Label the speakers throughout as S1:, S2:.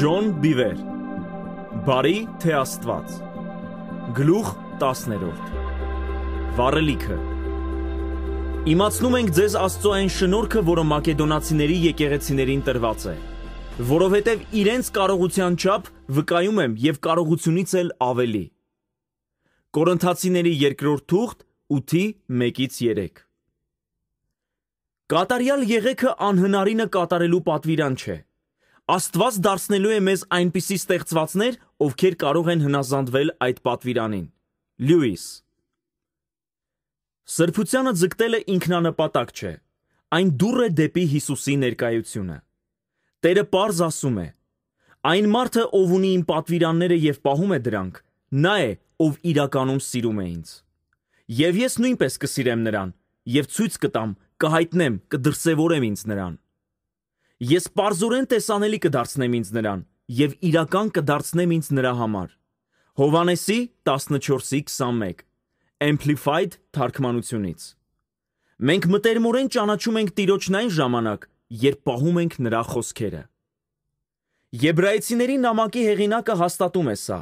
S1: Ջոն Բիվեր Բարի թե Աստված Գլուխ 10-րդ Վառելիքը Իմացնում ենք ձեզ Աստծո այն շնորհքը, որը մակեդոնացիների եկեղեցիներին տրված է որովհետև իրենց կարողության չափ վկայում եմ եւ կարողությունից էլ ավելի։ Կորինթացիների 2-րդ թուղթ 8-ի 1-ից 3։ Կատարյալ եղեքը անհնարինը կատարելու պատվիրան չէ։ Աստված դարձնելու է մեզ այնպիսի ստեղծվածներ, ովքեր կարող են հնազանդվել այդ պատվիրանին։ Լյուիս Սրբությանը ձգտելը ինքնանպատակ չէ։ Այն դուռ է դեպի Հիսուսի ներկայությունը։ Տերը པարզ ասում է. Այն մարդը, ով ունի իմ պատվիրանները եւ պահում է դրանք, նա է, ով իրականում սիրում է ինձ։ Եվ ես նույնպես կսիրեմ նրան եւ ցույց կտամ, կհայտնեմ, կդրսևորեմ ինձ նրան։ Ես པարզորեն տեսանելի կդարձնեմ ինձ նրան եւ իրական կդարձնեմ ինձ նրա համար։ Հովանեսի 14:21 Amplified թարգմանությունից։ Մենք մտերմորեն ճանաչում ենք Տիրոջն այն ժամանակ, երբ պահում ենք նրա խոսքերը։ Եբրայեցիների նամակի հեղինակը հաստատում է սա.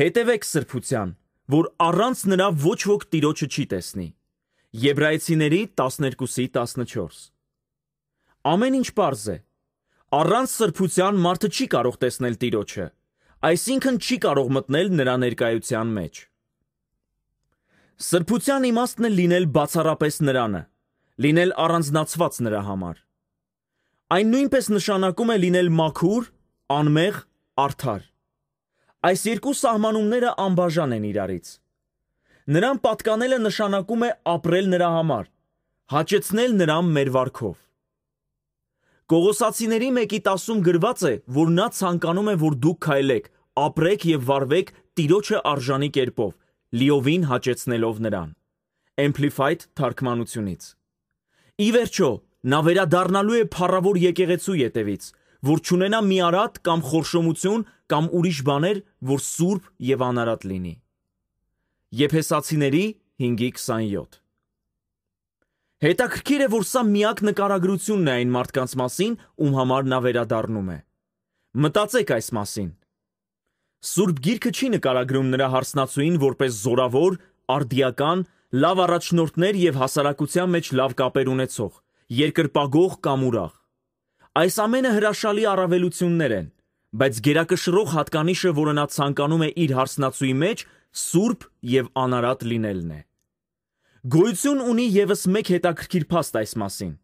S1: հետևեք սրբության, որ առանց նրա ոչ ոք տիրոջը չի տեսնի։ Եբրայեցիների 12-ի 14։ Ամեն ինչ པարզ է։ Առանց սրբության մարդը չի կարող տեսնել տիրոջը, այսինքն չի կարող մտնել նրա ներկայության մեջ։ Սրբության իմաստն է լինել բացառապես նրանը, լինել առանձնացված նրա համար։ Այն նույնպես նշանակում է լինել մաքուր, անմեղ, արդար։ Այս երկու սահմանումները անբաժան են իրարից։ Նրան պատկանելը նշանակում է ապրել նրա համար, հաճեցնել նրան մեր վարքով։ Կողոսացիների մեկի 10-ում գրված է, որ նա ցանկանում է, որ դուք քայլեք, ապրեք եւ վարվեք Տիրոջը արժանի կերպով, լիովին հաճեցնելով նրան։ Amplified թարգմանությունից։ Ի վերջո, Նա վերադառնալու է փառավոր եկեղեցու ետևից, որ ճունենա մի արատ կամ խորշոմություն կամ ուրիշ բաներ, որ սուրբ եւ անարատ լինի։ Եփեսացիների 5:27 Հետաքրքիր է, որ սա միակ նկարագրությունն է այն մարդկանց մասին, ում համար նա վերադառնում է։ Մտածեք այս մասին։ Սուրբ Գիրքը չի նկարագրում նրա հարսնացուին որպես զորավոր, արդիական, լավ առաջնորդներ եւ հասարակության մեջ լավ կապեր ունեցող, երկրպագող կամ ուրախ։ Այս ամենը հրաշալի առավելություններ են, բայց գերակշռող հատկանիշը, որը նա ցանկանում է իր հարսնացուի մեջ, սուրբ եւ անարատ լինելն է։ Գոյություն ունի եւս մեկ հետաքրքիր փաստ այս մասին։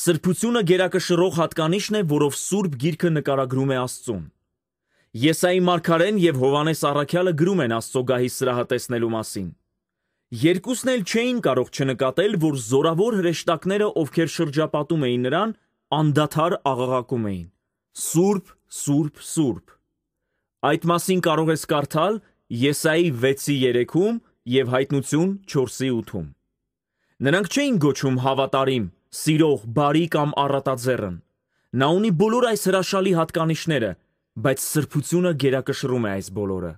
S1: Սրբությունը գերակշռող հատկանիշն է, որով Սուրբ Գիրքը նկարագրում է Աստծուն։ Եսայի Մարգարեն եւ Հովանես Առաքյալը գրում են Աստծո գահի սրահը տեսնելու մասին։ Երկուսն էլ չէին կարող չնկատել, որ զորավոր հրեշտակները, ովքեր շրջապատում էին նրան, անդադար աղաղակում էին. Սուրբ, Սուրբ, Սուրբ։ Այդ մասին կարող ես կարդալ Եսայի 6:3-ում եւ Հայտնություն 4:8-ում։ Նրանք չէին գոչում հավատարիմ, սիրող, բարի կամ առատաձեռն։ Նա ունի բոլոր այս հրաշալի հատկանիշները, բայց սրբությունը գերակշռում է այս բոլորը։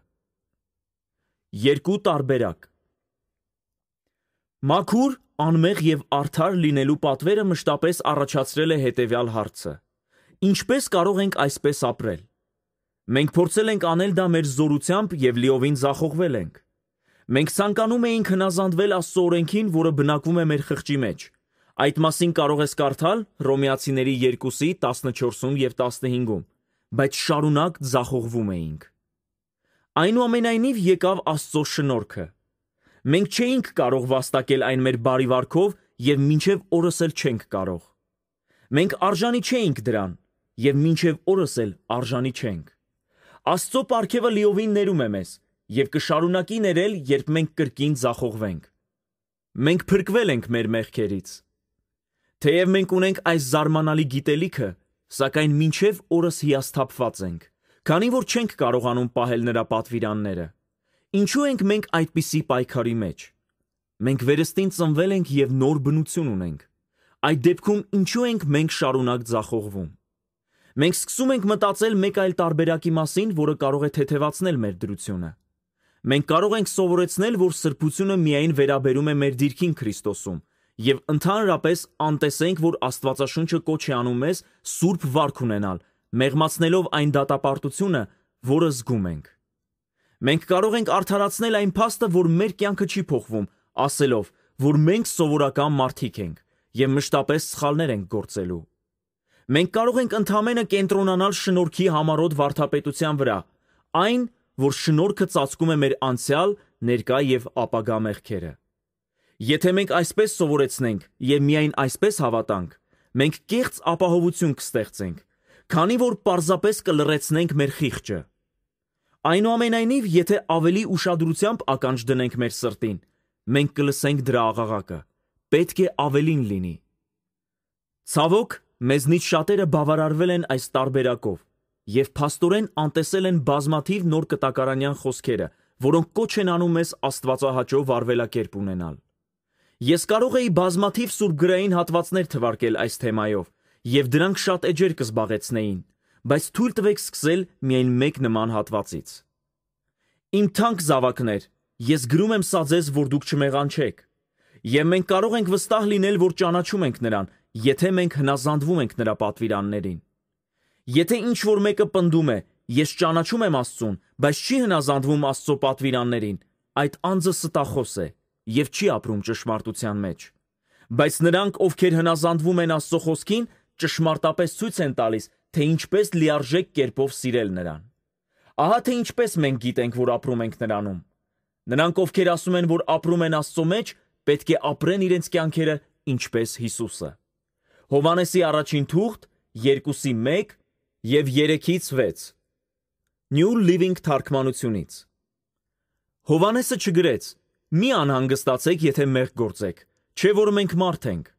S1: Երկու տարբերակ Մաքուր, անմեղ եւ արդար լինելու պատվերը մշտապես առաջացրել է հետեւյալ հարցը. Ինչպե՞ս կարող ենք այսպես ապրել։ Մենք փորձել ենք անել դա մեր զորությամբ եւ լիովին զախողվել ենք։ Մենք ցանկանում էինք հնազանդվել Աստծո օրենքին, որը բնակվում է մեր խղճի մեջ։ Այդ մասին կարող ես կարդալ Ռոմեացիների 2-ի 14-ում եւ 15-ում, բայց շարունակ զախողվում էինք։ Այնուամենայնիվ եկավ Աստծո շնորհքը, Մենք չէինք կարող վաստակել այն մեր բարի վարքով եւ մինչեւ օրս էլ չենք կարող։ Մենք արժանի չէինք դրան եւ մինչեւ օրս էլ արժանի չենք։ Աստծո ապարքևը լիովին ներում է մեզ եւ կշարունակի ներել, երբ մենք կրկին զախողվենք։ Մենք փրկվել ենք մեր մեղքերից։ Թեև մենք ունենք այս զարմանալի գիտելիքը, սակայն մինչև օրս հիասթափված ենք, քանի որ չենք կարողանում պահել նրա պատվիրանները։ Ինչու ենք մենք այդպիսի պայքարի մեջ։ Մենք վերստին ծնվել ենք եւ նոր բնություն ունենք։ Այդ դեպքում ինչու ենք մենք շարունակ ձախողվում։ Մենք սկսում ենք մտածել մեկ այլ տարբերակի մասին, որը կարող է թեթևացնել մեր դրությունը։ Մենք կարող ենք սովորեցնել, որ սրբությունը միայն վերաբերում է մեր դիրքին Քրիստոսում, եւ ընդհանրապես անտեսենք, որ Աստվածաշունչը կոչ է անում մեզ սուրբ վարք ունենալ, մեղմացնելով այն դատապարտությունը, որը զգում ենք։ Մենք կարող ենք արդարացնել այն փաստը, որ մեր կյանքը չի փոխվում, ասելով, որ մենք սովորական մարդիկ ենք եւ մշտապես սխալներ ենք գործելու։ Մենք կարող ենք ընդամենը կենտրոնանալ շնորհքի համառոտ վարթապետության վրա, այն, որ շնորհքը ծածկում է մեր անցյալ, ներկա եւ ապագա մեղքերը։ Եթե մենք այսպես սովորեցնենք եւ միայն այսպես հավատանք, մենք կեղծ ապահովություն կստեղծենք, քանի որ պարզապես կլրացնենք մեր խիղճը։ Այնուամենայնիվ, եթե ավելի ուշադրությամբ ականջ դնենք մեր սրտին, մենք կլսենք դրա աղաղակը։ Պետք է ավելին լինի։ Ցավոք, մեզնից շատերը բավարարվել են այս տարբերակով եւ փաստորեն անտեսել են բազմաթիվ նոր կտակարանյան խոսքերը, որոնք կոչ են անում մեզ աստվածահաճով արվելակերպ ունենալ։ Ես կարող էի բազմաթիվ սուրբ գրային հատվածներ թվարկել այս թեմայով, եւ դրանք շատ էջեր կզբաղեցնեին, բայց թույլ տվեք սկսել միայն մեկ նման հատվածից։ Իմ թանկ զավակներ, ես գրում եմ սա ձեզ, որ դուք չմեղանչեք։ Եվ մենք կարող ենք վստահ լինել, որ ճանաչում ենք նրան, եթե մենք հնազանդվում ենք նրա պատվիրաններին։ Եթե ինչ որ մեկը պնդում է, ես ճանաչում եմ Աստծուն, բայց չի հնազանդվում Աստծո պատվիրաններին, այդ անձը ստախոս է եւ չի ապրում ճշմարտության մեջ։ Բայց նրանք, ովքեր հնազանդվում են Աստծո խոսքին, ճշմարտապես ցույց են տալիս, թե ինչպես լիարժեք կերպով սիրել նրան։ Ահա թե ինչպես մենք գիտենք, որ ապրում ենք նրանում։ Նրանք, ովքեր ասում են, որ ապրում են Աստծո մեջ, պետք է ապրեն իրենց կյանքերը ինչպես Հիսուսը։ Հովանեսի առաջին թուղթ 2-ի 1 եւ 3-ից 6։ New Living թարգմանությունից։ Հովանեսը չգրեց. Մի անհանգստացեք, եթե մեղք գործեք, չէ որ մենք մարդ ենք։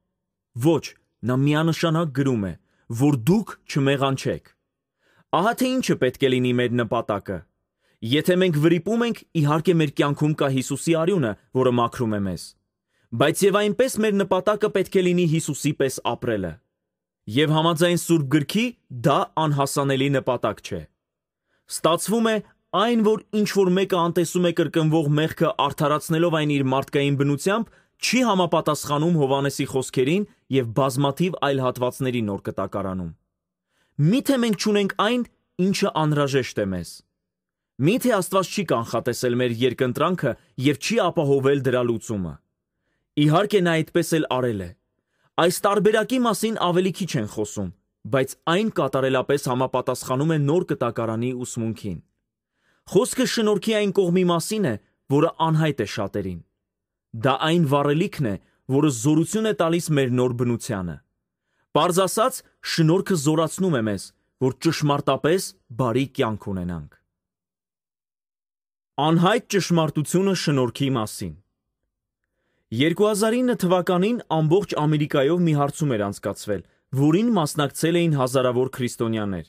S1: Ոչ, նա միանշանակ գրում է որ դուք չմեղանչեք։ Ահա թե ինչը պետք է լինի մեր նպատակը։ Եթե մենք վրիպում ենք, իհարկե մեր կյանքում կա Հիսուսի արյունը, որը մաքրում է մեզ։ Բայց եւ այնպես մեր նպատակը պետք է լինի Հիսուսի պես ապրելը։ Եվ համաձայն Սուրբ գրքի դա անհասանելի նպատակ չէ։ Ստացվում է այն, որ ինչ որ մեկը անտեսում է կրկնվող մեղքը արդարացնելով այն իր մարդկային բնությամբ, չի համապատասխանում Հովանեսի խոսքերին եւ բազմաթիվ այլ հատվածների նոր կտակարանում։ Միթե մենք ճունենք այն, ինչը անհրաժեշտ է մեզ։ Միթե Աստված չի կանխատեսել մեր երկընտրանքը եւ չի ապահովել դրա լուծումը։ Իհարկե նա այդպես էլ արել է։ Այս տարբերակի մասին ավելի քիչ են խոսում, բայց այն կատարելապես համապատասխանում է նոր կտակարանի ուսմունքին։ Խոսքը շնորհքի այն կողմի մասին է, որը անհայտ է շատերին։ Դա այն վառելիքն է, որը զորություն է տալիս մեր նոր բնությանը։ Պարզ ասած, շնորհքը զորացնում է մեզ, որ ճշմարտապես բարի կյանք ունենանք։ Անհայտ ճշմարտությունը շնորհքի մասին։ 2009 թվականին ամբողջ Ամերիկայով մի հարցում էր անցկացվել, որին մասնակցել էին հազարավոր քրիստոնյաներ։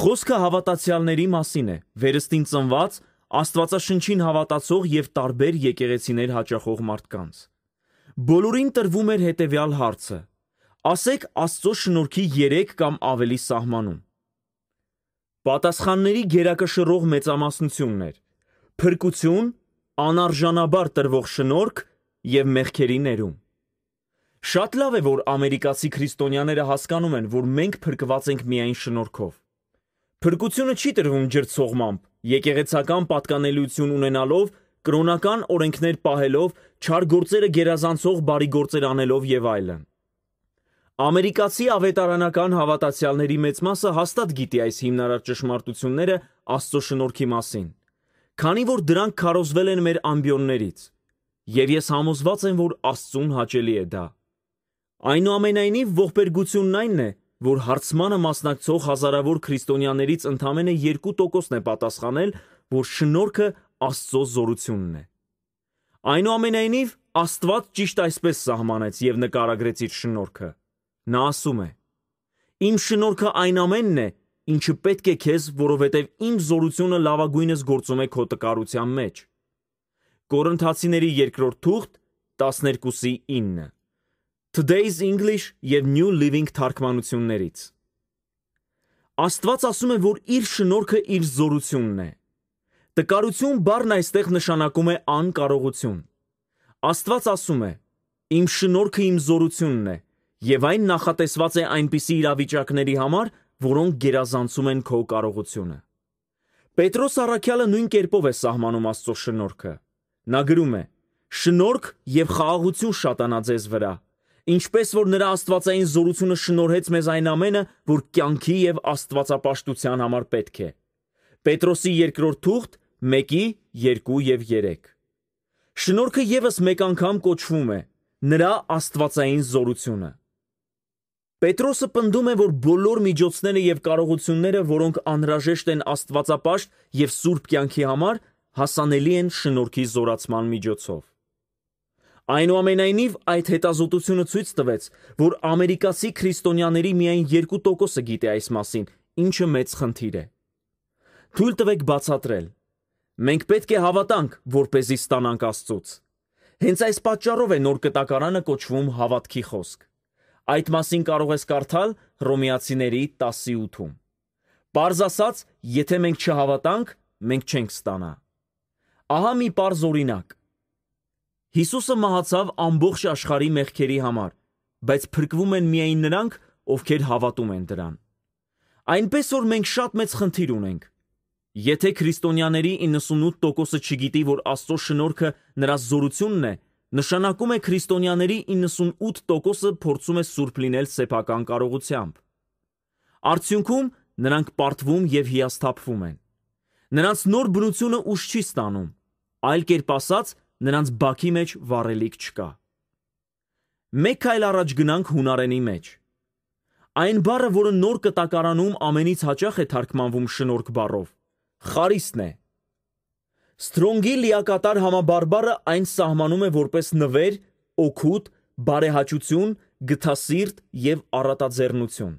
S1: Խոսքը հավատացյալների մասին է, վերստին ծնված Աստվածաշնչին հավատացող եւ տարբեր եկեղեցիներ հաճախող մարդկանց։ Բոլորին տրվում էր հետեւյալ հարցը. ասեք Աստծո շնորհքի 3 կամ ավելի սահմանում։ Պատասխանների գերակշռող մեծամասնությունն էր. փրկություն, անարժանաբար տրվող շնորհք եւ մեղքերի ներում։ Շատ լավ է, որ ամերիկացի քրիստոնյաները հասկանում են, որ մենք փրկված ենք միայն շնորհքով։ Փրկությունը չի տրվում ջրցողմամբ, Եկեղեցական պատկանելություն ունենալով, կրոնական օրենքներ պահելով, չար գործերը գերազանցող բարի գործեր անելով և այլն։ Ամերիկացի ավետարանական հավատացյալների մեծ մասը հաստատ գիտի այս հիմնարար ճշմարտությունները Աստծո շնորհքի մասին, քանի որ դրանք քարոզվել են մեր ամբիոններից, և ես համոզված եմ, որ Աստծուն հաճելի է դա։ Այնուամենայնիվ, ողբերգությունն այն է, որ հարցմանը մասնակցող հազարավոր քրիստոնյաներից ընդամենը 2%-ն է պատասխանել, որ շնորհքը Աստծո զորությունն է։ Այնուամենայնիվ Աստված ճիշտ այսպես սահմանեց եւ նկարագրեց իր շնորհքը։ Նա ասում է. Իմ շնորհքը այն ամենն է, ինչը պետք է քեզ, որովհետև իմ զորությունը լավագույնս գործում է քո տկարության մեջ։ Կորինթացիների 2-րդ թուղթ 12-ի 9 Today's English եւ New Living թարգմանություններից։ Աստված ասում է, որ իր շնորհքը իր զորությունն է։ Տկարություն բառն այստեղ նշանակում է անկարողություն։ Աստված ասում է. Իմ շնորհքը իմ զորությունն է, եւ այն նախատեսված է այնպիսի իրավիճակների համար, որոնք գերազանցում են քո կարողությունը։ Պետրոս Արաքյալը նույն կերպով է սահմանում Աստծո շնորհքը։ Նա գրում է. Շնորհք եւ խաղաղություն շատանա ձեզ վրա Ինչպես որ նրա Աստվածային զորությունը շնորհեց մեզ այն ամենը, որ կյանքի եւ Աստվածապաշտության համար պետք է։ Պետրոսի երկրորդ թուղթ 1-ի 2 եւ 3։ Շնորհքը եւս մեկ անգամ կոչվում է՝ նրա Աստվածային զորությունը։ Պետրոսը պնդում է, որ բոլոր միջոցները եւ կարողությունները, որոնք անհրաժեշտ են Աստվածապաշտ եւ Սուրբ կյանքի համար, հասանելի են շնորհքի զորացման միջոցով։ Այնուամենայնիվ, այդ հետազոտությունը ցույց տվեց, որ ամերիկացի քրիստոնյաների միայն 2%-ը գիտե այս մասին, ինչը մեծ խնդիր է։ Թույլ տվեք բացատրել։ Մենք պետք է հավատանք, որպեսզի ստանանք Աստծուց։ Հենց այս պատճառով է նոր կտակարանը կոչվում հավատքի խոսք։ Այդ մասին կարող ես կարդալ Հռոմեացիների 18-ում։ Պարզ ասած, եթե մենք չհավատանք, մենք չենք ստանա։ Ահա մի պարզ օրինակ Հիսուսը մահացավ ամբողջ աշխարհի մեղքերի համար, բայց փրկվում են միայն նրանք, ովքեր հավատում են դրան։ Այնպես որ մենք շատ մեծ խնդիր ունենք։ Եթե քրիստոնյաների 98%-ը չգիտի, որ Աստծո շնորհքը նրա զորությունն է, նշանակում է քրիստոնյաների 98%-ը փորձում է սուրբ լինել սեփական կարողությամբ։ Արդյունքում նրանք պարտվում եւ հիասթափվում են։ Նրանց նոր բնությունը ուժ չի ստանում։ Այլ կերպ ասած, նրանց բակի մեջ վառելիք չկա։ Մեկ այլ առաջ գնանք հունարենի մեջ։ Այն բառը, որը նոր կտակարանում ամենից հաճախ է թարգմանվում շնորհք բառով, խարիսն է։ Ստրոնգի լիակատար համաբարբարը այն սահմանում է որպես նվեր, օգուտ, բարեհաճություն, գթասիրտ եւ առատաձեռնություն։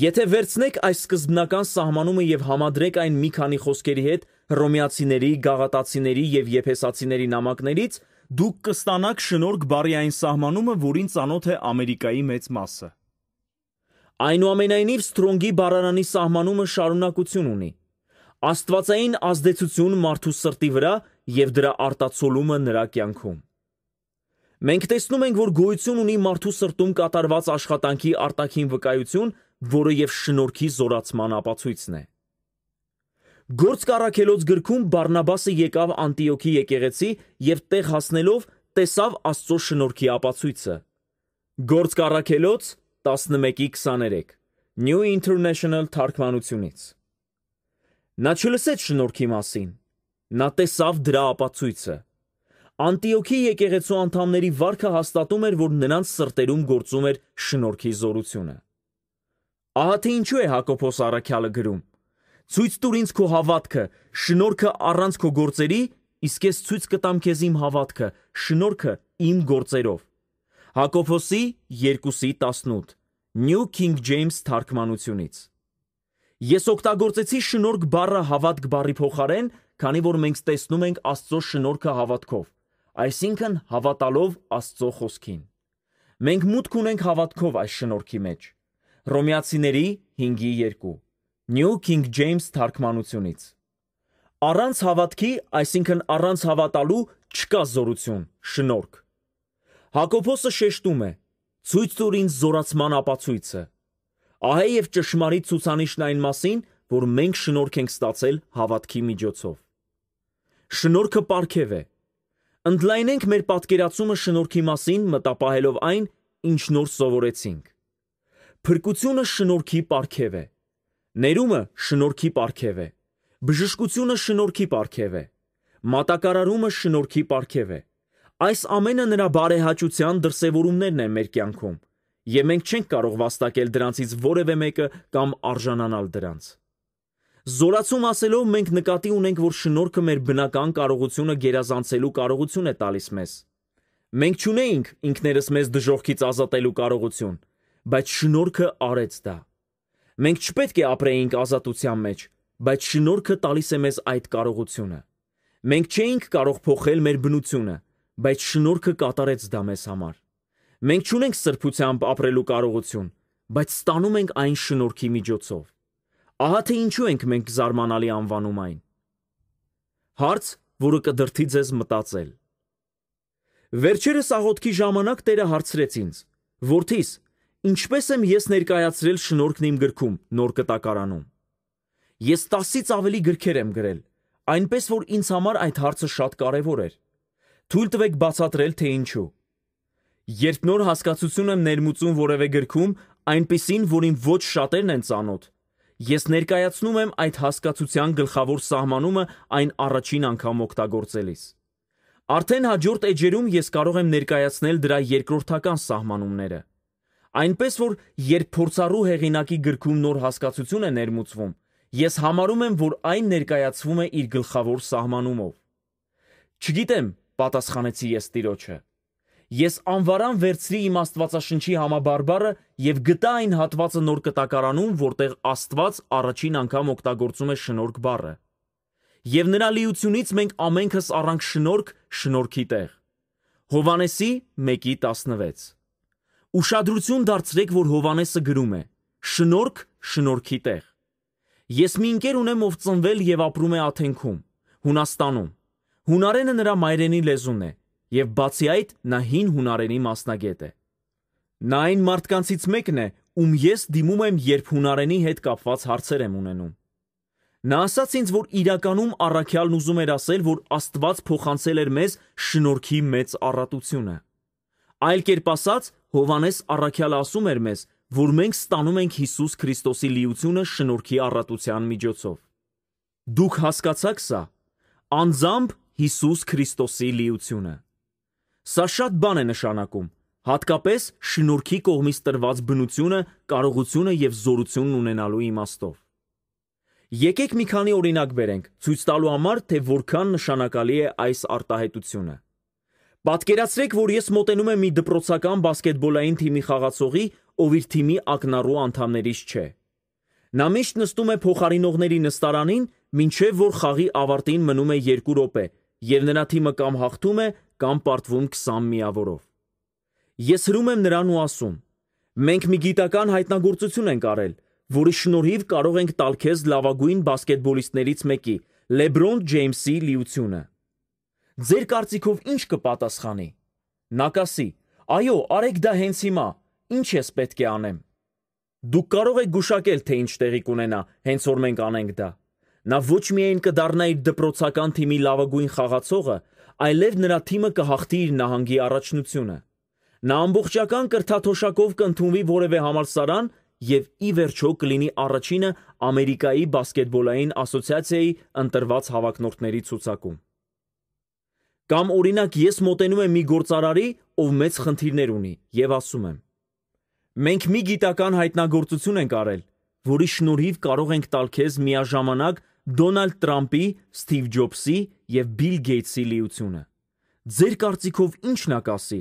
S1: Եթե վերցնեք այս սկզբնական սահմանումը եւ համադրեք այն մի քանի խոսքերի հետ, Հռոմեացիների, գաղատացիների եւ եփեսացիների նամակներից դուք կստանաք շնորհք բարի այն սահմանումը, որին ծանոթ է Ամերիկայի մեծ մասը։ Այնուամենայնիվ Սթրոնգի բառարանի սահմանումը շարունակություն ունի։ Աստվածային ազդեցություն մարդու սրտի վրա եւ դրա արտացոլումը նրա կյանքում։ Մենք տեսնում ենք, որ գոյություն ունի մարդու սրտում կատարված աշխատանքի արտաքին վկայություն, որը եւ շնորհքի զորացման ապացույցն է։ Գործ կարակելոց գրքում Բարնաբասը եկավ Անտիոքի եկեղեցի եւ տեղ հասնելով տեսավ Աստծո շնորհքի ապացույցը։ Գործ կարակելոց 11:23 New International թարգմանությունից։ Նա չլսեց շնորհքի մասին։ Նա տեսավ դրա ապացույցը։ Անտիոքի եկեղեցու անդամների վարքը հաստատում էր, որ նրանց սրտերում գործում էր շնորհքի զորությունը։ Ահա թե ինչու է Հակոբոս առաքյալը գրում. Ցույց տուր ինձ քո հավատքը, շնորհքը առանց քո գործերի, իսկ ես ցույց կտամ քեզ իմ հավատքը, շնորհքը իմ գործերով։ Հակոբոսի 2:18 New King James թարգմանությունից Ես օգտագործեցի շնորհք բառը հավատք բառի փոխարեն, քանի որ մենք տեսնում ենք Աստծո շնորհքը հավատքով, այսինքն հավատալով Աստծո խոսքին։ Մենք մուտք ունենք հավատքով այս շնորհքի մեջ։ Ռոմեացիների 5:2 New King James թարգմանությունից։ Առանց հավատքի, այսինքն առանց հավատալու չկա զորություն, շնորհք։ Հակոբոսը շեշտում է. ցույց տուր ինձ զորացման ապացույցը։ Ահա եւ ճշմարիտ ցուցանիշն այն մասին, որ մենք շնորհք ենք ստացել հավատքի միջոցով։ Շնորհքը պարգև է։ Ընդլայնենք մեր պատկերացումը շնորհքի մասին, մտապահելով այն, ինչ նոր սովորեցինք։ Փրկությունը շնորհքի պարգև է։ Ներումը շնորհքի պարգև է։ Բժշկությունը շնորհքի պարգև է։ Մատակարարումը շնորհքի պարգև է։ Այս ամենը նրա բարեհաճության դրսևորումներն են մեր կյանքում, եւ մենք չենք կարող վաստակել դրանցից որևէ մեկը կամ արժանանալ դրանց։ Զորացում ասելով մենք նկատի ունենք, որ շնորհքը մեր բնական կարողությունը գերազանցելու կարողություն է տալիս մեզ։ Մենք չունեինք ինքներս մեզ դժողքից ազատելու կարողություն, բայց շնորհքը արեց դա։ Մենք չպետք է ապրեինք ազատության մեջ, բայց շնորհքը տալիս է մեզ այդ կարողությունը։ Մենք չէինք կարող փոխել մեր բնությունը, բայց շնորհքը կատարեց դա մեզ համար։ Մենք չունենք սրբությամբ ապրելու կարողություն, բայց ստանում ենք այն շնորհքի միջոցով։ Ահա թե ինչու ենք մենք զարմանալի անվանում այն։ Հարց, որը կդրթի ձեզ մտածել։ Վերջերս աղոթքի ժամանակ Տերը հարցրեց ինձ. Որդիս, Ինչպես եմ ես ներկայացրել շնորհքն իմ գրքում, նոր կտակարանում։ Ես 10-ից ավելի գրքեր եմ գրել, այնպես որ ինձ համար այդ հարցը շատ կարևոր էր։ Թույլ տվեք բացատրել թե ինչու։ Երբ նոր հասկացություն եմ ներմուծում որևէ գրքում, այնպիսին, որին ոչ շատերն են ծանոթ, ես ներկայացնում եմ այդ հասկացության գլխավոր սահմանումը այն առաջին անգամ օգտագործելիս։ Արդեն հաջորդ էջերում ես կարող եմ ներկայացնել դրա երկրորդական սահմանումները։ Այնպես որ երբ փորձառու հեղինակի գրքում նոր հասկացություն է ներմուծվում, ես համարում եմ, որ այն ներկայացվում է իր գլխավոր սահմանումով։ Չգիտեմ, պատասխանեցի ես Տիրոջը։ Ես անվարան վերցրի իմ Աստվածաշնչի համաբարբառը եւ գտա այն հատվածը նոր կտակարանում, որտեղ Աստված առաջին անգամ օգտագործում է շնորհք բառը։ Եվ նրա լիությունից մենք ամենքս առանք շնորհք շնորհքի տեղ։ Հովանեսի 1:16 Ուշադրություն դարձրեք, որ Հովանեսը գրում է. Շնորհք շնորհքի տեղ։ Ես մի ընկեր ունեմ, ով ծնվել եւ ապրում է Աթենքում, Հունաստանում։ Հունարենը նրա մայրենի լեզուն է եւ բացի այդ նա հին հունարենի մասնագետ է։ Նա այն մարդկանցից մեկն է, ում ես դիմում եմ, երբ հունարենի հետ կապված հարցեր եմ ունենում։ Նա ասաց ինձ, որ իրականում առաքյալն ուզում էր ասել, որ Աստված փոխանցել էր մեզ շնորհքի մեծ առատությունը։ Այլ կերպ ասած, Հովանես Առաքյալը ասում էր մեզ, որ մենք ստանում ենք Հիսուս Քրիստոսի լիությունը շնորհքի առատության միջոցով։ Դուք հասկացաք սա։ Անձամբ Հիսուս Քրիստոսի լիությունը։ Սա շատ բան է նշանակում, հատկապես շնորհքի կողմից տրված բնությունը, կարողությունը եւ զորությունն ունենալու իմաստով։ Եկեք մի քանի օրինակ բերենք, ցույց տալու համար, թե որքան նշանակալի է այս արտահայտությունը։ Պատկերացրեք, որ ես մոտենում եմ մի դպրոցական բասկետբոլային թիմի խաղացողի, ով իր թիմի ակնառու անդամներից չէ։ Նա միշտ նստում է փոխարինողների նստարանին, մինչև որ խաղի ավարտին մնում է 2 րոպե, եւ նրա թիմը կամ հաղթում է, կամ պարտվում 20 միավորով։ Ես հրում եմ նրան ու ասում. «Մենք մի գիտական հայտնագործություն ենք արել, որի շնորհիվ կարող ենք տալ քեզ լավագույն բասկետբոլիստներից մեկի՝ Լեբրոն Ջեյմսի լիությունը»։ Ձեր կարծիքով ինչ կպատասխանի։ Նա կասի. «Այո, արեք դա հենց հիմա։ Ինչ ես պետք է անեմ»։ Դուք կարող եք գուշակել, թե ինչ տեղի կունենա, հենց որ մենք անենք դա։ Նա ոչ միայն կդառնա իր դպրոցական թիմի լավագույն խաղացողը, այլև նրա թիմը կհաղթի իր նահանգի առաջնությունը։ Նա ամբողջական կրթաթոշակով կընդունվի որևէ համալսարան եւ ի վերջո կլինի առաջինը Ամերիկայի բասկետբոլային ասոցիացիայի ընտրված հավակնորդների ցուցակում։ Կամ օրինակ ես մոտենում եմ մի գործարարի, ով մեծ խնդիրներ ունի, եւ ասում եմ. Մենք մի գիտական հայտնագործություն ենք արել, որի շնորհիվ կարող ենք տալ քեզ միաժամանակ Դոնալդ Տրամպի, Սթիվ Ջոբսի եւ Բիլ Գեյթսի լիությունը։ Ձեր կարծիքով ի՞նչն ա կասի։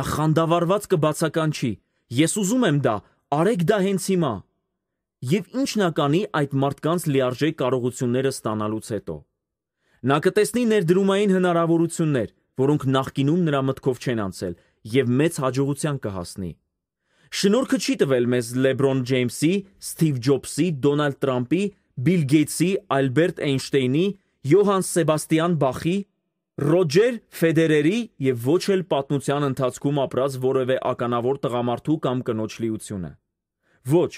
S1: Նա խանդավառված կբացականչի. Ես ուզում եմ դա, արեք դա հենց հիմա։ Եվ ի՞նչն ա կանի այդ մարդկանց լիարժեք կարողությունները ստանալուց հետո։ Նա կտեսնի ներդրումային հնարավորություններ, որոնք նախկինում նրա մտքով չեն անցել եւ մեծ հաջողության կհասնի։ Շնորհքը չի տվել մեզ Լեբրոն Ջեյմսի, Սթիվ Ջոբսի, Դոնալդ Տрамպի, Բիլ Գեյթսի, Ալբերտ Էյնշտեյնի, Յոհան Սեբաստիան Բախի, Ռոջեր Ֆեդերերի եւ ոչ էլ պատմության ընթացքում ապրած որևէ ականավոր տղամարդու կամ կնոջ լիությունը։ Ոչ,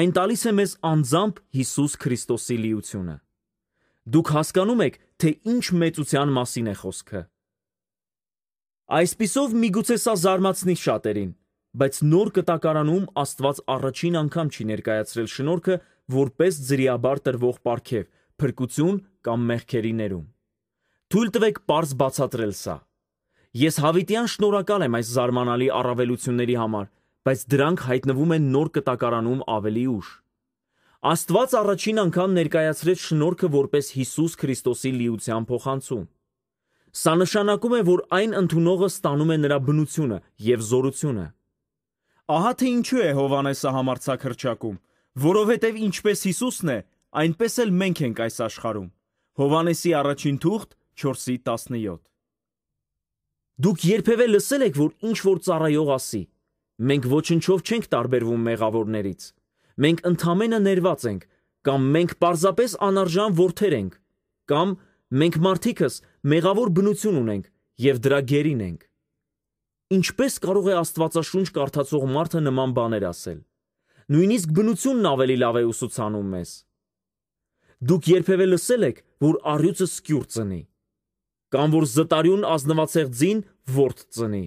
S1: այն տալիս է մեզ անձամբ Հիսուս Քրիստոսի լիությունը։ Դուք հասկանում եք, թե ինչ մեծության մասին է խոսքը։ Այսպիսով միգուցե սա զարմացնի շատերին, բայց նոր կտակարանում Աստված առաջին անգամ չի ներկայացրել շնորհքը որպես զրիաբար տրվող պարգև, փրկություն կամ մեղքերի ներում։ Թույլ տվեք པարզ բացատրել սա։ Ես հավիտյան շնորհակալ եմ այս զարմանալի առավելությունների համար, բայց դրանք հայտնվում են նոր կտակարանում ավելի ուշ։ Աստված առաջին անգամ ներկայացրեց շնորհքը որպես Հիսուս Քրիստոսի լիության փոխանցում։ Սա նշանակում է, որ այն ընդունողը ստանում է նրա բնությունը եւ զորությունը։ Ահա թե ինչու է Հովանեսը համարցակ հրճակում, որովհետեւ ինչպես Հիսուսն է, այնպես էլ մենք ենք այս աշխարհում։ Հովանեսի առաջին թուղթ 4-ի 17։ Դուք երբևէ լսել եք, որ ինչ որ ծառայող ասի. Մենք ոչնչով չենք տարբերվում մեղավորներից մենք ընդամենը ներված ենք, կամ մենք պարզապես անարժան որդեր ենք, կամ մենք մարդիկս մեղավոր բնություն ունենք եւ դրա գերին ենք։ Ինչպես կարող է Աստվածաշունչ կարդացող մարդը նման բաներ ասել։ Նույնիսկ բնությունն ավելի լավ է ուսուցանում մեզ։ Դուք երբևէ լսել եք, որ առյուծը սկյուռ ծնի, կամ որ զտարյուն ազնվացեղձին ворթ ծնի։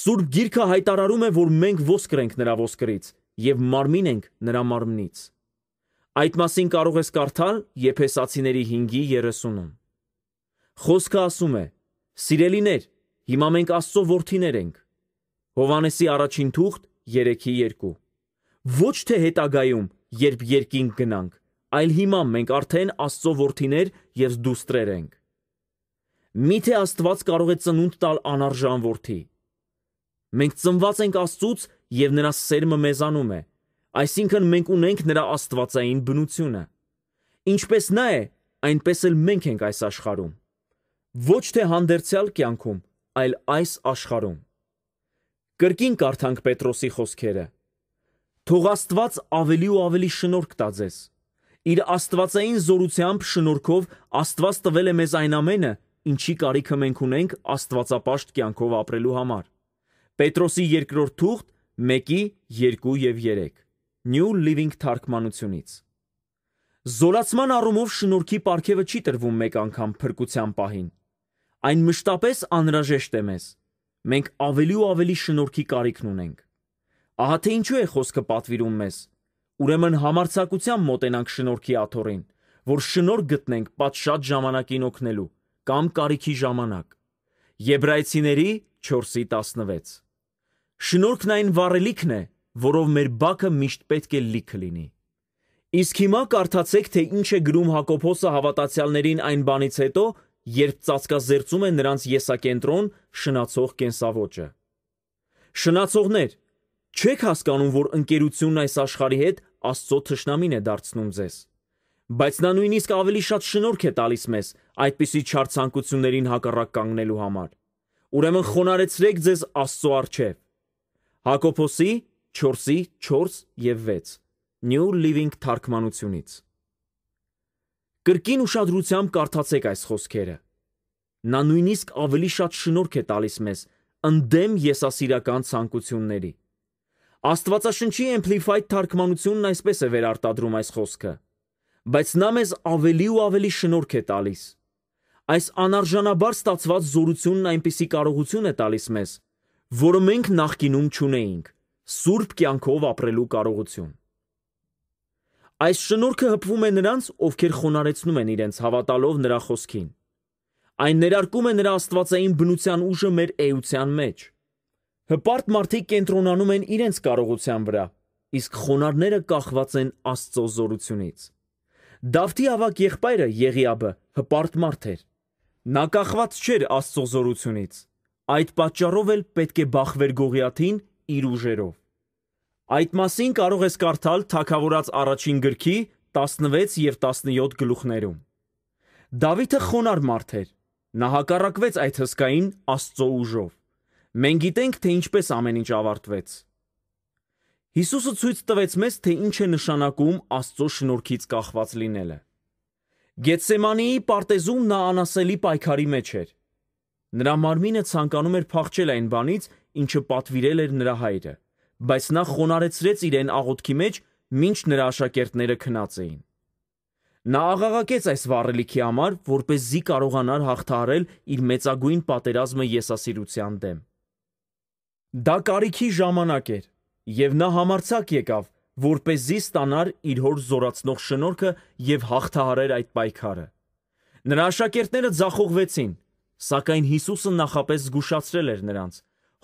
S1: Սուրբ Գիրքը հայտարարում է, որ մենք ոսկր ենք նրա ոսկրից եւ մարմին ենք նրա մարմնից։ Այդ մասին կարող ես կարդալ Եփեսացիների 5:30-ում։ Խոսքը ասում է. Սիրելիներ, հիմա մենք Աստծո որդիներ ենք։ Հովանեսի առաջին թուղթ 3:2։ Ոչ թե հետագայում, երբ երկինք գնանք, այլ հիմա մենք արդեն Աստծո որդիներ եւ դուստրեր ենք։ Միթե Աստված կարող է ծնունդ տալ անարժան որդի։ Մենք ծնված ենք Աստծուց եւ նրա սերմը մեզանում է։ Այսինքն մենք ունենք նրա աստվածային բնությունը։ Ինչպես նա է, այնպես էլ մենք ենք այս աշխարհում։ Ոչ թե հանդերձյալ կյանքում, այլ այս աշխարհում։ Կրկին կարդանք Պետրոսի խոսքերը։ Թող Աստված ավելի ու ավելի շնորհք տա ձեզ։ Իր աստվածային զորությամբ շնորհքով Աստված տվել է մեզ այն ամենը, ինչի կարիքը մենք ունենք Աստվածապաշտ կյանքով ապրելու համար։ Պետրոսի երկրորդ թուղթ 1-ի 2 և 3 (New Living թարգմանությունից)։ Զորացման առումով շնորհքի պարգևը չի տրվում մեկ անգամ փրկության պահին։ Այն մշտապես անհրաժեշտ է մեզ։ Մենք ավելի ու ավելի շնորհքի կարիքն ունենք։ Ահա թե ինչու է խոսքը պատվիրում մեզ. Ուրեմն համարձակությամբ մոտենանք շնորհքի աթոռին, որ շնորհ գտնենք պատշաճ ժամանակին օգնելու կամ կարիքի ժամանակ։ Եբրայեցիների 4:16 Շնորհքն այն վառելիքն է, որով մեր բակը միշտ պետք է լիքը լինի։ Իսկ հիմա կարդացեք, թե ինչ է գրում Հակոբոսը հավատացյալներին այն բանից հետո, երբ ծածկազերծում է նրանց եսակենտրոն շնացող կենսավոճը։ Շնացողներ, չեք հասկանում, որ ընկերությունն այս աշխարհի հետ Աստծո թշնամին է դարձնում ձեզ։ Բայց նա նույնիսկ ավելի շատ շնորհք է տալիս մեզ այդպիսի չարցանկություններին հակառակ կանգնելու համար։ Ուրեմն խոնարեցրեք ձեզ Աստծո արչև։ Հակոբոսի 4-ի 4 և 6 (New Living թարգմանությունից) Կրկին ուշադրությամբ կարդացեք այս խոսքերը։ Նա նույնիսկ ավելի շատ շնորհք է տալիս մեզ ընդդեմ եսասիրական ցանկությունների։ Աստվածաշնչի Amplified թարգմանությունն այսպես է վերարտադրում այս խոսքը. «Բայց նա մեզ ավելի ու ավելի շնորհք է տալիս»։ Այս անարժանաբար ստացված զորությունն այնպիսի կարողություն է տալիս մեզ, որը մենք նախկինում չունեինք՝ սուրբ կյանքով ապրելու կարողություն։ Այս շնորհքը հպվում է նրանց, ովքեր խոնարեցնում են իրենց հավատալով նրա խոսքին։ Այն ներարկում է նրա աստվածային բնության ուժը մեր էության մեջ։ Հպարտ մարդիկ կենտրոնանում են իրենց կարողության վրա, իսկ խոնարները կախված են Աստծո զորությունից։ Դավթի ավակ եղբայրը Եղիաբը հպարտ մարդ էր։ Նա կախված չէր Աստծո զորությունից, Այդ պատճառով էլ պետք է բախվեր Գողիաթին իր ուժերով։ Այդ մասին կարող ես կարդալ Թագավորած առաջին գրքի 16 եւ 17 գլուխներում։ Դավիթը խոնար մարդ էր։ Նա հակառակվեց այդ հսկային Աստծո ուժով։ Մենք գիտենք, թե ինչպես ամեն ինչ ավարտվեց։ Հիսուսը ցույց տվեց մեզ, թե ինչ է նշանակում Աստծո շնորհքից կախված լինելը։ Գեցսեմանեի պարտեզում նա անասելի պայքարի մեջ էր։ Նրա մարմինը ցանկանում էր փախչել այն բանից, ինչը պատվիրել էր նրա հայրը, բայց նա խոնարեցրեց իրեն աղոթքի մեջ, մինչ նրա աշակերտները քնած էին։ Նա աղաղակեց այս վառելիքի համար, որ เป զի կարողանար հաղթահարել իր մեծագույն պատերազմը եսասիրության դեմ։ Դա կարիքի ժամանակ էր, եւ նա համարցակ եկավ, որ เป զի ստանար իր հոր զորացնող շնորհքը եւ հաղթահարեր այդ պայքարը։ Նրա աշակերտները ձախողվեցին, Սակայն Հիսուսը նախապես զգուշացրել էր նրանց.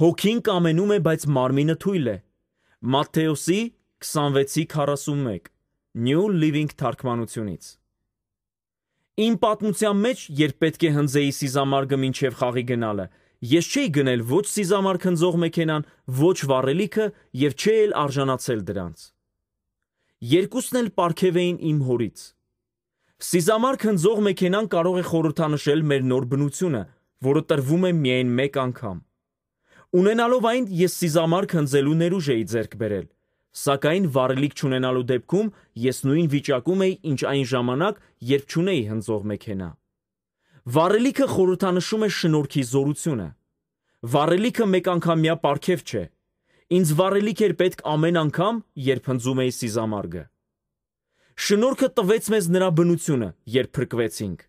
S1: Հոգին կամենում է, բայց մարմինը թույլ է։ Մատթեոսի 26:41 New Living թարգմանությունից։ Իմ պատմության մեջ, երբ պետք է հնձեի սիզամարգը մինչև խաղի գնալը, ես չէի գնել ոչ սիզամարգ հնձող մեքենան, ոչ վառելիքը եւ չէի էլ արժանացել դրանց։ Երկուսն էլ ապարքև էին իմ հորից։ Սիզամարգ հնձող մեքենան կարող է խորհրդանշել մեր նոր բնությունը, որը տրվում է միայն մեկ անգամ։ Ունենալով այն, ես սիզամարգ հնձելու ներուժ էի ձեռք բերել, սակայն վարելիք չունենալու դեպքում ես նույն վիճակում էի, ինչ այն ժամանակ, երբ չունեի հնձող մեքենա։ Վարելիքը խորհրդանշում է շնորհքի զորությունը։ Վարելիքը մեկանգամյա պարգև չէ։ Ինձ վարելիք էր պետք ամեն անգամ, երբ հնձում էի սիզամարգը։ Շնորհքը տվեց մեզ նրա բնությունը, երբ փրկվեցինք,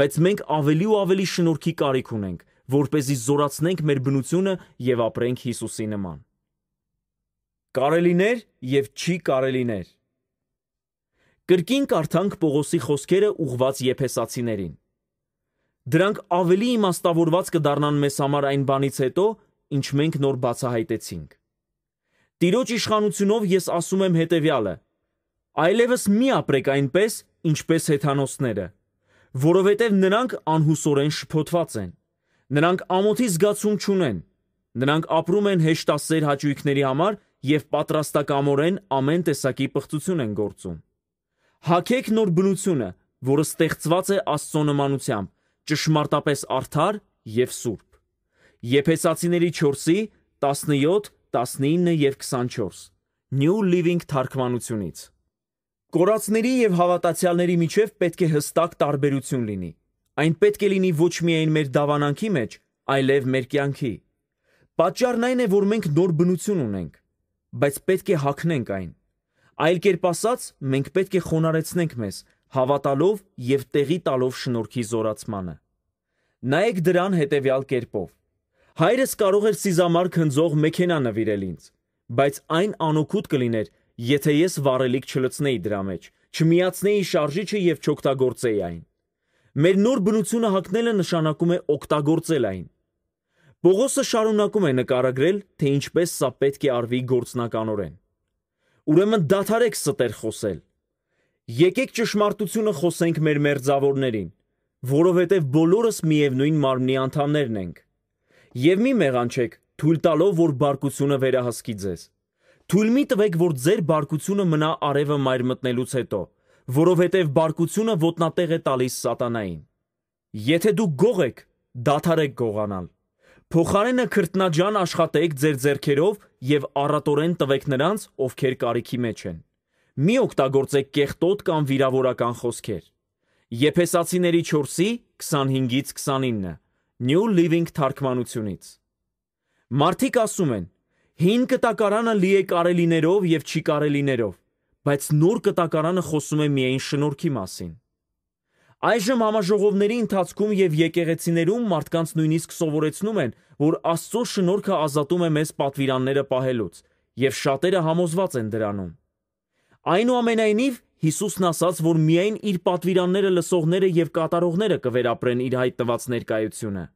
S1: բայց մենք ավելի ու ավելի շնորհքի կարիք ունենք, որ เป զի զորացնենք մեր բնությունը եւ ապրենք Հիսուսի նման։ Կարելիներ եւ չի կարելիներ։ Կրկին կարդանք Պողոսի խոսքերը ուղված Եփեսացիներին։ Դրանք ավելի իմաստավորված կդառնան մեզ համար այն բանից հետո, ինչ մենք նոր բացահայտեցինք։ Տիրոջ իշխանությունով ես ասում եմ հետևյալը. Այլևս մի ապրեք այնպես, ինչպես հեթանոսները, որովհետև նրանք անհուսորեն շփոթված են։ Նրանք ամոթի զգացում չունեն։ Նրանք ապրում են հեշտասեր հաճույքների համար եւ պատրաստակամորեն ամեն տեսակի պղծություն են գործում։ Հակեք նոր բնությունը, որը ստեղծված է Աստծո նմանությամբ, ճշմարտապես արդար եւ սուրբ։ Եփեսացիների 4-ի 17, 19 եւ 24 New Living թարգմանությունից Կորածների և հավատացյալների միջև պետք է հստակ տարբերություն լինի։ Այն պետք է լինի ոչ միայն մեր դավանանքի մեջ, այլև մեր կյանքի։ Պատճառն այն է, որ մենք նոր բնություն ունենք, բայց պետք է հագնենք այն։ Այլ կերպ ասած, մենք պետք է խոնարհեցնենք մեզ հավատալով և տեղի տալով շնորհքի զորացմանը։ Նայեք դրան հետևյալ կերպով. Հայրս կարող էր սիզամարգ հնձող մեքենա նվիրել ինձ, բայց այն անօգուտ կլիներ, եթե ես վարելիք չլցնեի դրա մեջ, չմիացնեի շարժիչը եւ չօգտագործեի այն։ Մեր նոր բնությունը հակնելը նշանակում է օգտագործել այն։ Պողոսը շարունակում է նկարագրել, թե ինչպես սա պետք է արվի գործնականորեն։ Ուրեմն դադարեք ստեր խոսել։ Եկեք ճշմարտությունը խոսենք մեր մերձավորներին, որովհետև բոլորս միևնույն մարմնի անդամներն ենք։ Եվ մի մեղանչեք, թույլ տալով, որ բարկությունը վերահսկի ձեզ։ Թույլ մի տվեք, որ ձեր բարկությունը մնա արևը մայր մտնելուց հետո, որովհետև բարկությունը ոտնատեղ է տալիս սատանային։ Եթե դուք գող եք, դադարեք գողանալ։ Փոխարենը քրտնաջան աշխատեք ձեր ձեռքերով եւ առատորեն տվեք նրանց, ովքեր կարիքի մեջ են։ Մի օգտագործեք կեղտոտ կամ վիրավորական խոսքեր։ Եփեսացիների 4-ի 25-ից 29 New Living թարգմանությունից։ Մարդիկ ասում են. Հին կտակարանը լի է կարելիներով եւ չի կարելիներով, բայց նոր կտակարանը խոսում է միայն շնորհքի մասին։ Այժմ համաժողովների ընթացքում եւ եկեղեցիներում մարդկանց նույնիսկ սովորեցնում են, որ Աստծո շնորհքը ազատում է մեզ պատվիրանները պահելուց, եւ շատերը համոզված են դրանում։ Այնուամենայնիվ Հիսուսն ասաց, որ միայն իր պատվիրանները լսողները եւ կատարողները կվերապրեն իր հայտնված ներկայությունը։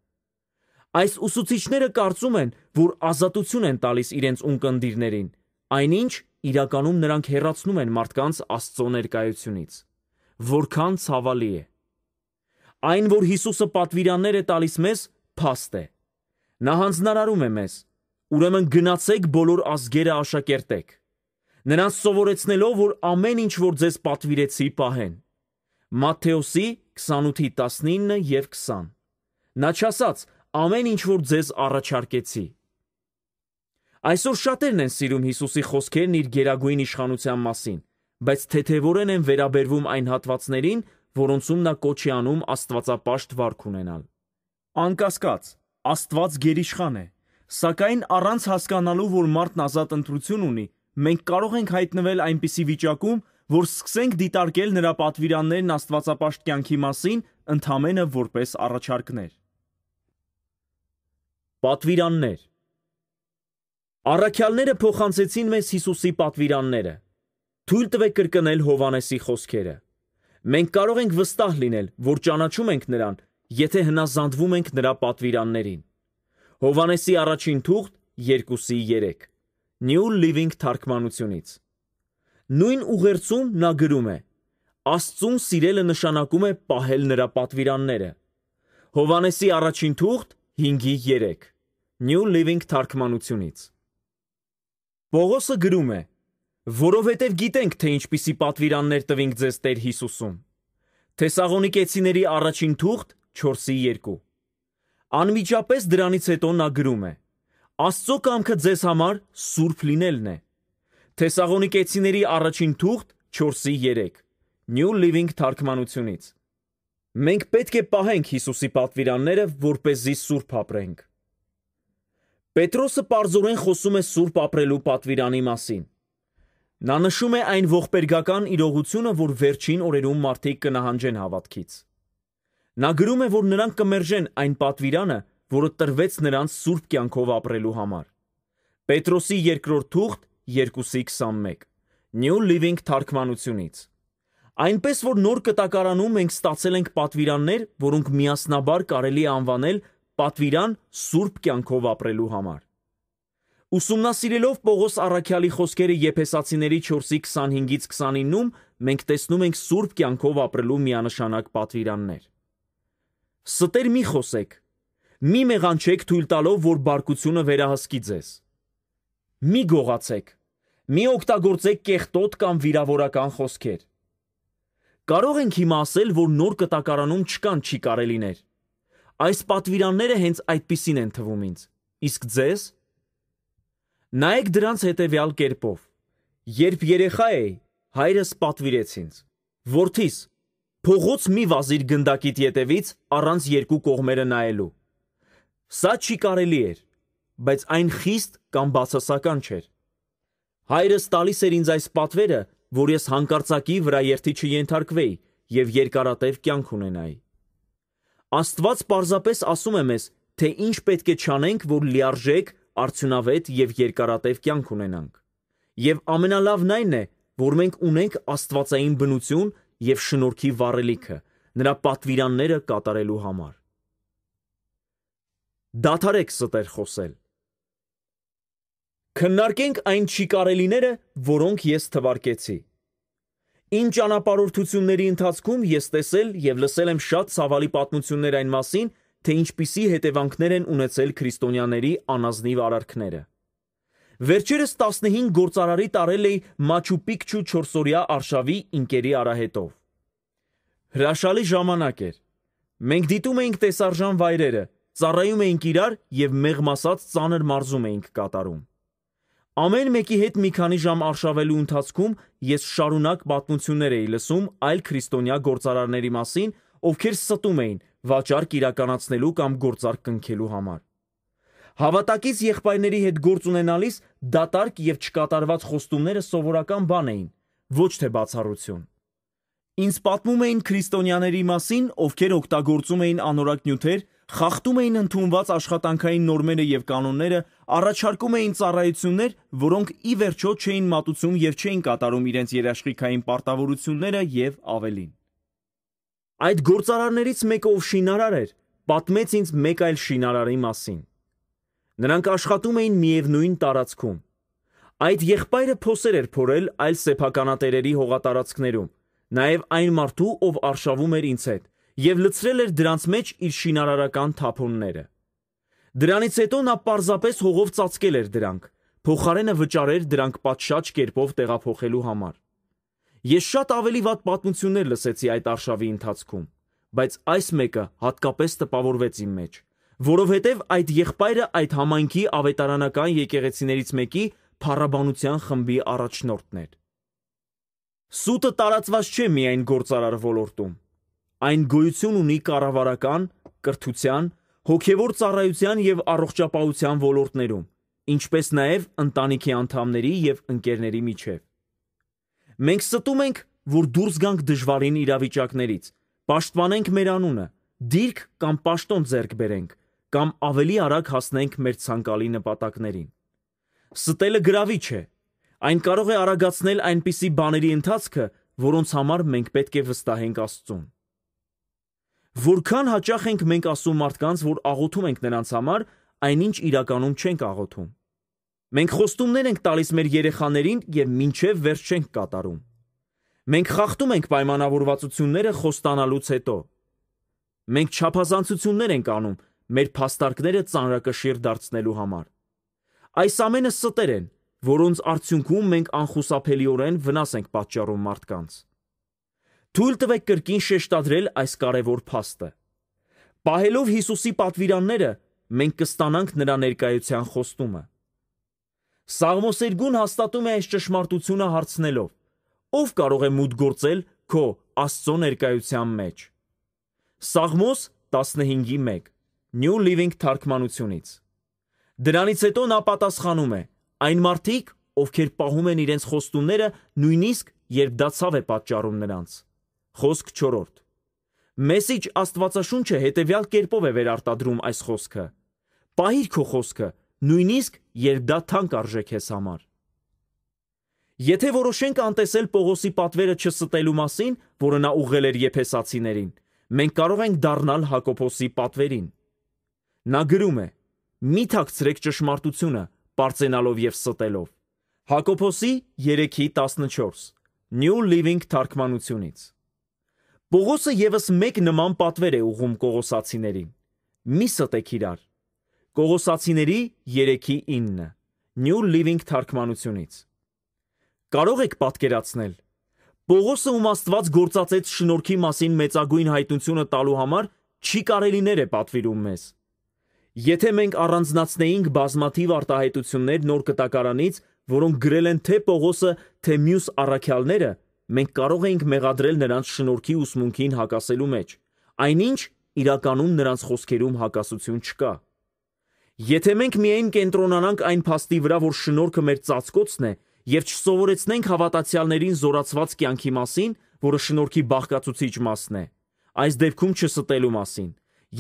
S1: Այս ուսուցիչները կարծում են, որ ազատություն են տալիս իրենց ունկնդիրներին, այնինչ իրականում նրանք հեռացնում են մարդկանց Աստծո ներկայությունից։ Որքան ցավալի է։ Այն, որ Հիսուսը պատվիրաններ է տալիս մեզ, փաստ է։ Նա հանձնարարում է մեզ. ուրեմն գնացեք բոլոր ազգերը աշակերտեք։ Նրանց սովորեցնելով, որ ամեն ինչ, որ ձեզ պատվիրեցի, պահեն։ Մատթեոսի 28:19 եւ 20։ Նա չասաց ամեն ինչ, որ ձեզ առաջարկեցի։ Այսօր շատերն են սիրում Հիսուսի խոսքերն իր գերագույն իշխանության մասին, բայց թեթևորեն են վերաբերվում այն հատվածներին, որոնցում նա կոչ է անում Աստվածապաշտ վարք ունենալ։ Անկասկած, Աստված գերիշխան է, սակայն առանց հասկանալու, որ մարդն ազատ ընտրություն ունի, մենք կարող ենք հայտնվել այնպիսի վիճակում, որ սկսենք դիտարկել նրա պատվիրաններն Աստվածապաշտ կյանքի մասին ընդամենը որպես առաջարկներ։ Պատվիրաններ Առաքյալները փոխանցեցին մեզ Հիսուսի պատվիրանները։ Թույլ տվեք կրկնել Հովանեսի խոսքերը։ Մենք կարող ենք վստահ լինել, որ ճանաչում ենք նրան, եթե հնազանդվում ենք նրա պատվիրաններին։ Հովանեսի առաջին թուղթ 2:3։ New Living թարգմանությունից։ Նույն ուղերձում նա գրում է. Աստծուն սիրելը նշանակում է պահել նրա պատվիրանները։ Հովանեսի առաջին թուղթ 5:3 New Living թարգմանությունից։ Պողոսը գրում է. Որովհետև գիտենք, թե ինչպիսի պատվիրաններ տվինք ձեզ Տեր Հիսուսում։ Թեսաղոնիկեցիների առաջին թուղթ 4:2։ Անմիջապես դրանից հետո նա գրում է. Աստծո կամքը ձեզ համար սուրբ լինելն է։ Թեսաղոնիկեցիների առաջին թուղթ 4:3 New Living թարգմանությունից։ Մենք պետք է պահենք Հիսուսի պատվիրանները, որ เป զի սուրբ ապրենք։ Պետրոսը պարզորեն խոսում է սուրբ ապրելու պատվիրանի մասին։ Նա նշում է այն ողբերգական իրողությունը, որ վերջին օրերում մարդիկ կնահանջեն հավատքից։ Նա գրում է, որ նրանք կմերժեն այն պատվիրանը, որը տրվեց նրանց սուրբ կյանքով ապրելու համար։ Պետրոսի երկրորդ թուղթ 2:21 New Living թարգմանությունից։ Այնպես որ նոր կտակարանում մենք ստացել ենք պատվիրաններ, որոնք միասնաբար կարելի է անվանել պատվիրան սուրբ կյանքով ապրելու համար։ Ուսումնասիրելով Պողոս Արաքյալի խոսքերը Եփեսացիների 4:25-ից 29-ում, մենք տեսնում ենք սուրբ կյանքով ապրելու միանշանակ պատվիրաններ։ Ստեր մի խոսեք։ Մի մեղանչեք թույլ տալով, որ բարկությունը վերահսկի ձեզ։ Մի գողացեք։ Մի օգտագործեք կեղտոտ կամ վիրավորական խոսքեր։ Կարող ենք հիմա ասել, որ նոր կտակարանում չկան չի կարելիներ։ Այս պատվիրանները հենց այդպիսին են թվում ինձ։ Իսկ ձեզ նայեք դրանց հետևյալ կերպով։ Երբ երեխա էի, հայրս պատվիրեց ինձ. Որդիս, փողոց մի վազիր գնդակիդ ետևից առանց երկու կողմերը նայելու։ Սա չի կարելի էր, բայց այն խիստ կամ բացասական չէր։ Հայրս տալիս էր ինձ այս պատվերը, որ ես հանկարծակի վրա երթի չենթարկվեի եւ երկարատև կյանք ունենայի։ Աստված պարզապես ասում է մեզ, թե ինչ պետք է չանենք, որ լիարժեք, արդյունավետ և երկարատև կյանք ունենանք։ Եվ ամենալավն այն է, որ մենք ունենք աստվածային բնություն և շնորհքի վառելիքը նրա պատվիրանները կատարելու համար։ Դադարեք ստեր խոսել։ Քննարկենք այն չիկարելիները, որոնք ես թվարկեցի։ Իմ ճանապարհորդությունների ընթացքում ես տեսել և լսել եմ շատ ցավալի պատմություններ այն մասին, թե ինչպիսի հետևանքներ են ունեցել քրիստոնյաների անազնիվ արարքները։ Վերջերս 15 գործարարի տարել էի Մաչու Պիկչու չորսօրյա արշավի ինկերի արահետով։ Հրաշալի ժամանակ էր։ Մենք դիտում էինք տեսարժան վայրերը, ծառայում էինք իրար և մեղմ ասած ծանր մարզում էինք կատարում։ Ամեն մեկի հետ մի քանի ժամ արշավելու ընթացքում ես շարունակ պատմություններ էի լսում այլ քրիստոնյա գործարարների մասին, ովքեր ստում էին վաճառք իրականացնելու կամ գործարք կնքելու համար։ Հավատակից եղբայրների հետ գործ ունենալիս դատարկ եւ չկատարված խոստումները սովորական բան էին, ոչ թե բացառություն։ Ինձ պատմում էին քրիստոնյաների մասին, ովքեր օգտագործում էին անորակ նյութեր խախտում էին ընդունված աշխատանքային նորմերը եւ կանոնները, առաջարկում էին ծառայություններ, որոնք ի վերջո չէին մատուցում եւ չէին կատարում իրենց երաշխիքային պարտավորությունները եւ ավելին։ Այդ գործարարներից մեկը ով շինարար էր, պատմեց ինձ մեկ այլ շինարարի մասին։ Նրանք աշխատում էին միևնույն տարածքում։ Այդ եղբայրը փոսեր էր փորել այլ սեփականատերերի հողատարածքներում, նաև այն մարդու, ով արշավում էր ինձ հետ եւ լցրել էր դրանց մեջ իր շինարարական թափոնները։ Դրանից հետո նա պարզապես հողով ծածկել էր դրանք, փոխարենը վճարեր դրանք պատշաճ կերպով տեղափոխելու համար։ Ես շատ ավելի ված պատմություններ լսեցի այդ արշավի ընթացքում, բայց այս մեկը հատկապես տպավորվեց իմ մեջ, որովհետև այդ եղբայրը այդ համայնքի ավետարանական եկեղեցիներից մեկի փառաբանության խմբի առաջնորդն էր։ Սուտը տարածված չէ միայն գործարար ոլորտում, Այն գոյություն ունի կառավարական, կրթության, հոգևոր ծառայության և առողջապահության ոլորտներում, ինչպես նաև ընտանիքի անդամների և ընկերների միջև։ Մենք ստում ենք, որ դուրս գանք դժվարին իրավիճակներից, պաշտպանենք մեր անունը, դիրք կամ պաշտոն ձեռք բերենք, կամ ավելի արագ հասնենք մեր ցանկալի նպատակներին։ Ստելը գրավիչ է։ Այն կարող է արագացնել այնպիսի բաների ընթացքը, որոնց համար մենք պետք է վստահենք Աստծուն։ Որքան հաճախ ենք մենք ասում մարդկանց, որ աղոթում ենք նրանց համար, այնինչ իրականում չենք աղոթում։ Մենք խոստումներ ենք տալիս մեր երեխաներին եւ մինչեւ վերջ չենք կատարում։ Մենք խախտում ենք պայմանավորվածությունները խոստանալուց հետո։ Մենք չափազանցություններ ենք անում մեր փաստարկները ծանրակշիռ դարձնելու համար։ Այս ամենը ստեր են, որոնց արդյունքում մենք անխուսափելիորեն վնաս ենք պատճառում մարդկանց։ Թույլ տվեք կրկին շեշտադրել այս կարևոր փաստը։ Պահելով Հիսուսի պատվիրանները, մենք կստանանք նրա ներկայության խոստումը։ Սաղմոս 2-ն հաստատում է այս ճշմարտությունը հարցնելով. Ո՞վ կարող է մուտք գործել քո Աստծո ներկայության մեջ։ Սաղմոս 15:1 New Living թարգմանությունից։ Դրանից հետո նա պատասխանում է. Այն մարդիկ, ովքեր պահում են իրենց խոստումները, նույնիսկ երբ դա ցավ է պատճառում նրանց։ Խոսք 4. Մեսիջ Աստվածաշունչը հետևյալ կերպով է վերարտադրում այս խոսքը. Պահիր քո խոսքը, նույնիսկ երբ դա թանկ արժեք ես համար։ Եթե որոշենք անտեսել Պողոսի պատվերը չստելու մասին, որը նա ուղղել էր Եփեսացիներին, մենք կարող ենք դառնալ Հակոբոսի պատվերին։ Նա գրում է. «Մի թաքցրեք ճշմարտությունը, པարծենալով եւ ստելով»։ Հակոբոսի 3:14 New Living թարգմանությունից։ Պողոսը եւս մեկ նման պատվեր է ուղում կողոսացիներին։ Մի ստեք իրար։ Կողոսացիների 3:9 New Living թարգմանությունից։ Կարող եք պատկերացնել։ Պողոսը ում Աստված գործածեց շնորհքի մասին մեծագույն հայտնությունը տալու համար չի կարելիներ է պատվիրում մեզ։ Եթե մենք առանձնացնեինք բազմաթիվ արտահայտություններ նոր կտակարանից, որոնք գրել են թե Պողոսը, թե մյուս առաքյալները, մենք կարող էինք մեղադրել նրանց շնորհքի ուսմունքին հակասելու մեջ։ Այնինչ իրականում նրանց խոսքերում հակասություն չկա։ Եթե մենք միայն կենտրոնանանք այն փաստի վրա, որ շնորհքը մեր ծածկոցն է, եւ չսովորեցնենք հավատացյալներին զորացված կյանքի մասին, որը շնորհքի բաղկացուցիչ մասն է, այս դեպքում չստելու մասին,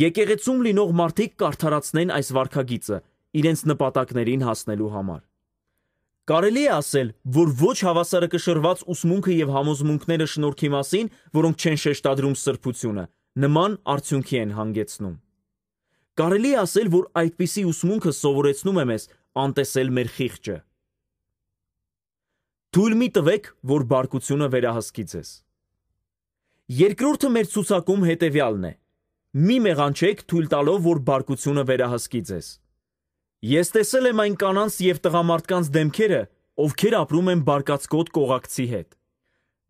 S1: եկեղեցում լինող մարդիկ կարդարացնեն այս վարքագիծը իրենց նպատակներին հասնելու համար։ Կարելի է ասել, որ ոչ հավասարակշռված ուսմունքը եւ համոզմունքները շնորհքի մասին, որոնք չեն շեշտադրում սրբությունը, նման արդյունքի են հանգեցնում։ Կարելի է ասել, որ այդպիսի ուսմունքը սովորեցնում է մեզ անտեսել մեր խիղճը։ Թույլ մի տվեք, որ բարկությունը վերահսկի ձեզ։ Երկրորդը մեր ցուցակում հետևյալն է։ Մի մեղանչեք թույլ տալով, որ բարկությունը վերահսկի ձեզ։ Ես տեսել եմ այն կանանց եւ տղամարդկանց դեմքերը, ովքեր ապրում են բարկացկոտ կողակցի հետ։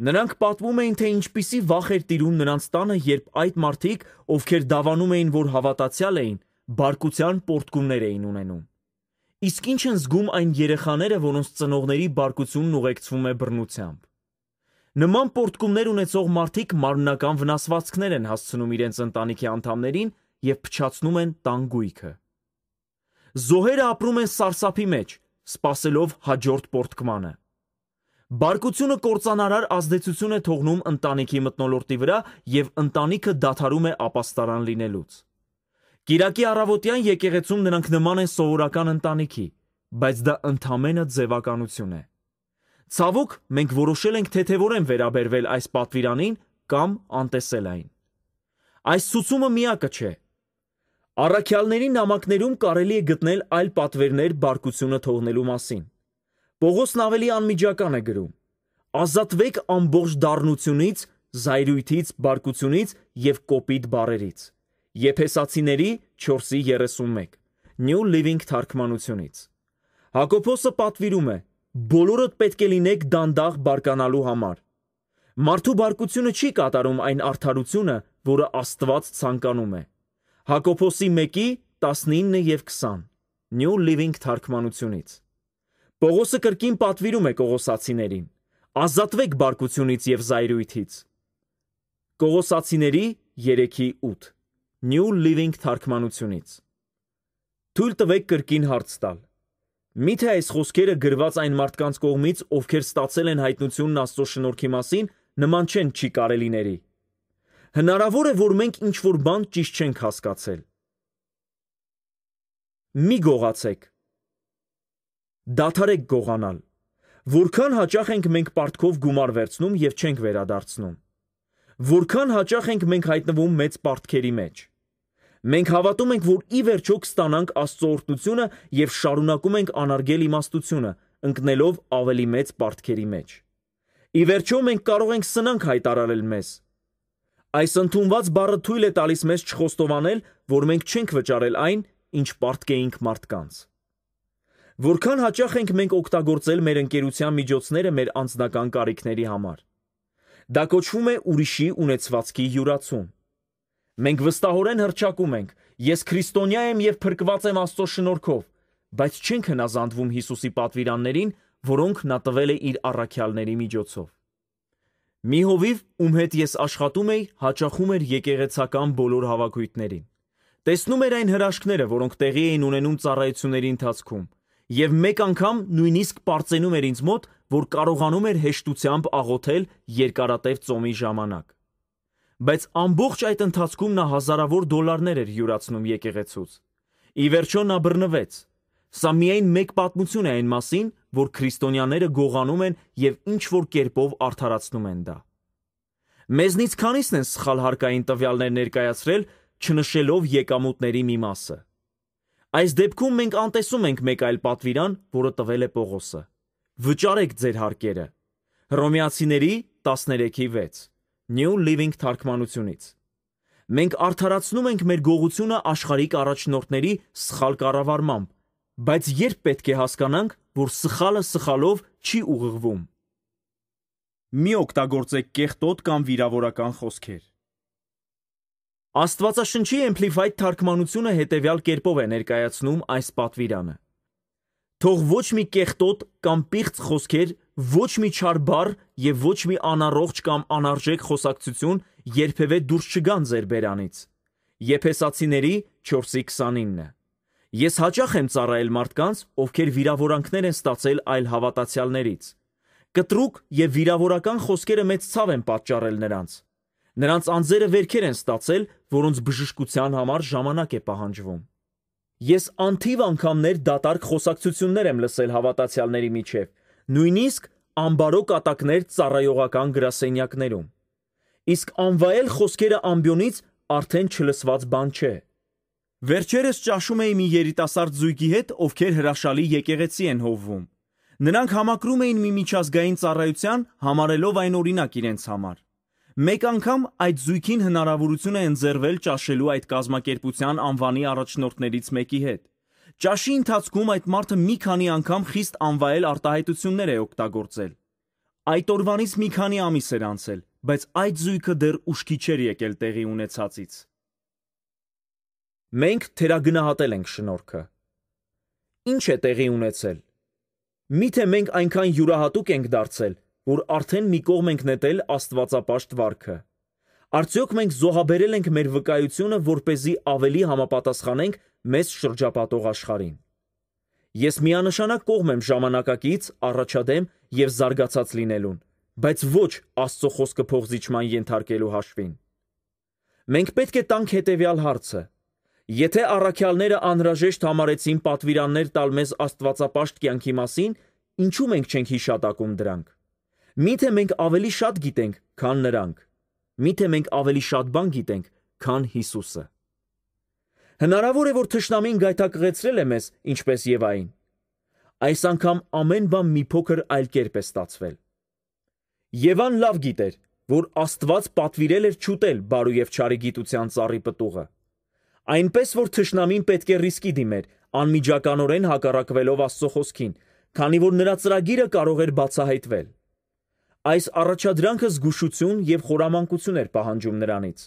S1: Նրանք պատմում էին, թե ինչպիսի վախ էր տիրում նրանց տանը, երբ այդ մարդիկ, ովքեր դավանում էին, որ հավատացյալ էին, բարկության պորտկումներ էին ունենում։ Իսկ ինչ են զգում այն երեխաները, որոնց ծնողների բարկությունն ուղեկցվում է բռնությամբ։ Նման պորտկումներ ունեցող մարդիկ մարմնական վնասվածքներ են հասցնում իրենց ընտանիքի անդամներին եւ փչացնում են տան գույքը։ Զոհերը ապրում են սարսափի մեջ, սпасելով հաջորդ պորտկմանը։ Բարկությունը կործանարար ազդեցություն է թողնում ընտանիքի մտնոլորտի վրա եւ ընտանիքը դադարում է ապաստարան լինելուց։ Կիրակի առավոտյան եկեղեցում նրանք նման են սովորական ընտանիքի, բայց դա ընդամենը ձևականություն է։ Ցավոք, մենք որոշել ենք թեթևորեն վերաբերվել այս պատվիրանին կամ անտեսել այն։ Այս ցուցումը միակը չէ, Առաքյալների նամակներում կարելի է գտնել այլ պատվերներ բարկությունը թողնելու մասին։ Պողոսն ավելի անմիջական է գրում. «Ազատվեք ամբողջ դառնությունից, զայրույթից, բարկությունից եւ կոպիտ բառերից» (Եփեսացիների 4:31), New Living թարգմանությունից։ Հակոբոսը պատվիրում է. «Բոլորդ պետք է լինեք դանդաղ բարկանալու համար»։ Մարդու բարկությունը չի կատարում այն արդարությունը, որը Աստված ցանկանում է։ Հակոբոսի 1-ի 19 եւ 20 New Living թարգմանությունից Պողոսը կրկին պատվիրում է կողոսացիներին. ազատվեք բարկությունից եւ զայրույթից։ Կողոսացիների 3-ի 8 New Living թարգմանությունից Թույլ տվեք կրկին հարց տալ։ Միթե այս խոսքերը գրված այն մարդկանց կողմից, ովքեր ստացել են հայտնությունն Աստծո շնորհքի մասին, նման չեն չի կարելիների։ Հնարավոր է, որ մենք ինչ-որ բան ճիշտ չենք հասկացել։ Մի գողացեք։ Դադարեք գողանալ։ Որքան հաճախ ենք մենք պարտքով գումար վերցնում եւ չենք վերադարձնում։ Որքան հաճախ ենք մենք հայտնվում մեծ պարտքերի մեջ։ Մենք հավատում ենք, որ ի վերջո կստանանք Աստծո օրհնությունը եւ շարունակում ենք անարգել իմաստությունը, ընկնելով ավելի մեծ պարտքերի մեջ։ Ի վերջո մենք կարող ենք սնանկ հայտարարել մեզ, Այս ընդունված բառը թույլ է տալիս մեզ չխոստովանել, որ մենք չենք վճարել այն, ինչ պարտք էինք մարդկանց։ Որքան հաճախ ենք մենք օգտագործել մեր ընկերության միջոցները մեր անձնական կարիքների համար։ Դա կոչվում է ուրիշի ունեցվածքի յուրացում։ Մենք վստահորեն հրճակում ենք. ես քրիստոնյա եմ եւ փրկված եմ Աստծո շնորհքով, բայց չենք հնազանդվում Հիսուսի պատվիրաններին, որոնք նա տվել է իր առաքյալների միջոցով։ Մի հովիվ, ում հետ ես աշխատում էի, հաճախում էր եկեղեցական բոլոր հավաքույթներին։ Տեսնում էր այն հրաշքները, որոնք տեղի էին ունենում ծառայությունների ընթացքում, եւ մեկ անգամ նույնիսկ պարծենում էր ինձ մոտ, որ կարողանում էր հեշտությամբ աղոթել երկարատև ծոմի ժամանակ։ Բայց ամբողջ այդ ընթացքում նա հազարավոր դոլարներ էր յուրացնում եկեղեցուց։ Ի վերջո նա բռնվեց։ Սա միայն մեկ պատմություն է այն մասին, որ քրիստոնյաները գողանում են եւ ինչ որ կերպով արդարացնում են դա։ Մեզնից քանիսն են սխալ հարկային տվյալներ ներկայացրել, չնշելով եկամուտների մի մասը։ Այս դեպքում մենք անտեսում ենք մեկ այլ պատվիրան, որը տվել է Պողոսը։ Վճարեք ձեր հարկերը։ Հռոմեացիների 13-ի 6 New Living թարգմանությունից։ Մենք արդարացնում ենք մեր գողությունը աշխարհիկ առաջնորդների սխալ կառավարմամբ Բայց երբ պետք է հասկանանք, որ սխալը սխալով չի ուղղվում։ Մի օգտագործեք կեղտոտ կամ վիրավորական խոսքեր։ Աստվածաշնչի Amplified թարգմանությունը հետևյալ կերպով է ներկայացնում այս պատվիրանը. Թող ոչ մի կեղտոտ կամ պիղծ խոսքեր, ոչ մի չար բառ եւ ոչ մի անառողջ կամ անարժեք խոսակցություն երբևէ դուրս չգան ձեր բերանից։ Եփեսացիների 4:29 Ես հաճախ եմ ծառայել մարդկանց, ովքեր վիրավորանքներ են ստացել այլ հավատացյալներից։ Կտրուկ եւ վիրավորական խոսքերը մեծ ցավ են պատճառել նրանց։ Նրանց անձերը վերքեր են ստացել, որոնց բժշկության համար ժամանակ է պահանջվում։ Ես անթիվ անգամներ դատարկ խոսակցություններ եմ լսել հավատացյալների միջև, նույնիսկ ամբարոկ ատակներ ծառայողական գրասենյակներում։ Իսկ անվայել խոսքերը ամբյոնից արդեն չլսված բան չէ։ չէ Վերջերս ճաշում էի մի երիտասարդ զույգի հետ, ովքեր հրաշալի եկեղեցի են հովվում։ Նրանք համակրում էին մի միջազգային ծառայության, համարելով այն օրինակ իրենց համար։ Մեկ անգամ այդ զույգին հնարավորություն է ընձեռվել ճաշելու այդ կազմակերպության անվանի առաջնորդներից մեկի հետ։ Ճաշի ընթացքում այդ մարդը մի քանի անգամ խիստ անվայել արտահայտություններ է օգտագործել։ Այդ օրվանից մի քանի ամիս էր անցել, բայց այդ զույգը դեռ ուշքի չէր եկել տեղի ունեցածից։ Մենք թերագնահատել ենք շնորհքը։ Ինչ է տեղի ունեցել։ Միթե մենք այնքան յուրահատուկ ենք դարձել, որ արդեն մի կողմ ենք նետել Աստվածապաշտ վարքը։ Արդյոք մենք զոհաբերել ենք մեր վկայությունը, որ เป զի ավելի համապատասխանենք մեզ շրջապատող աշխարհին։ Ես միանշանակ կողմ եմ ժամանակակից, առաջադեմ եւ զարգացած լինելուն, բայց ոչ Աստծո խոսքը փողզիչման ենթարկելու հաշվին։ Մենք պետք է տանք հետեւյալ հարցը. Եթե առաքյալները անհրաժեշտ համարեցին պատվիրաններ տալ մեզ աստվածապաշտ կյանքի մասին, ինչու մենք չենք հիշատակում դրանք։ Միթե մենք ավելի շատ գիտենք, քան նրանք։ Միթե մենք ավելի շատ բան գիտենք, քան Հիսուսը։ Հնարավոր է, որ թշնամին գայթակղեցրել է մեզ, ինչպես եւ այն։ Այս անգամ ամեն բան մի փոքր այլ կերպ է ստացվել։ Եվան լավ գիտեր, որ Աստված պատվիրել էր ճուտել բարու եւ չարի գիտության ծառի պտուղը այնպես որ թշնամին պետք է ռիսկի դիմեր, անմիջականորեն հակառակվելով Աստծո խոսքին, քանի որ նրա ծրագիրը կարող էր բացահայտվել։ Այս առաջադրանքը զգուշություն եւ խորամանկություն էր պահանջում նրանից։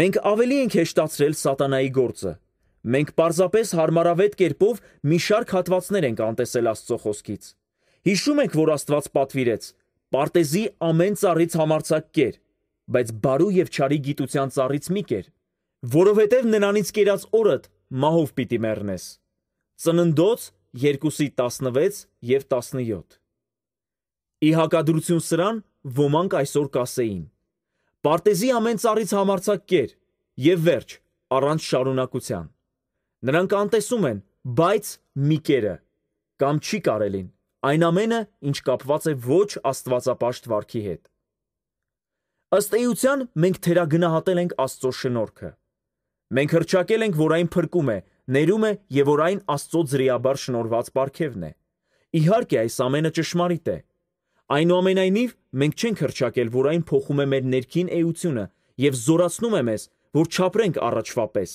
S1: Մենք ավելի ենք հեշտացրել սատանայի գործը։ Մենք պարզապես հարմարավետ կերպով մի շարք հատվածներ ենք անտեսել Աստծո խոսքից։ Հիշում ենք, որ Աստված պատվիրեց. «Պարտեզի ամեն ծառից համարցակ կեր, բայց բարու եւ չարի գիտության ծառից մի կեր» որովհետև նրանից կերած օրդ մահով պիտի մեռնես։ Ծննդոց 2-ի 16 եւ 17։ Ի հակադրություն սրան ոմանք այսօր կասեին. Պարտեզի ամեն цаրից համարցակ կեր եւ վերջ առանց շարունակության։ Նրանք անտեսում են, բայց մի կերը կամ չի կարելին։ Այն ամենը, ինչ կապված է ոչ աստվածապաշտ վարքի հետ։ Ըստ էության մենք թերագնահատել ենք Աստծո շնորհքը։ Մենք հրճակել ենք, որ այն փրկում է, ներում է եւ որ այն Աստծո զրիաբար շնորհված ապարքևն է։ Իհարկե, այս ամենը ճշմարիտ է։ Այնուամենայնիվ, մենք չենք հրճակել, որ այն փոխում է մեր ներքին էությունը եւ զորացնում է մեզ, որ չապրենք առաջվա պես։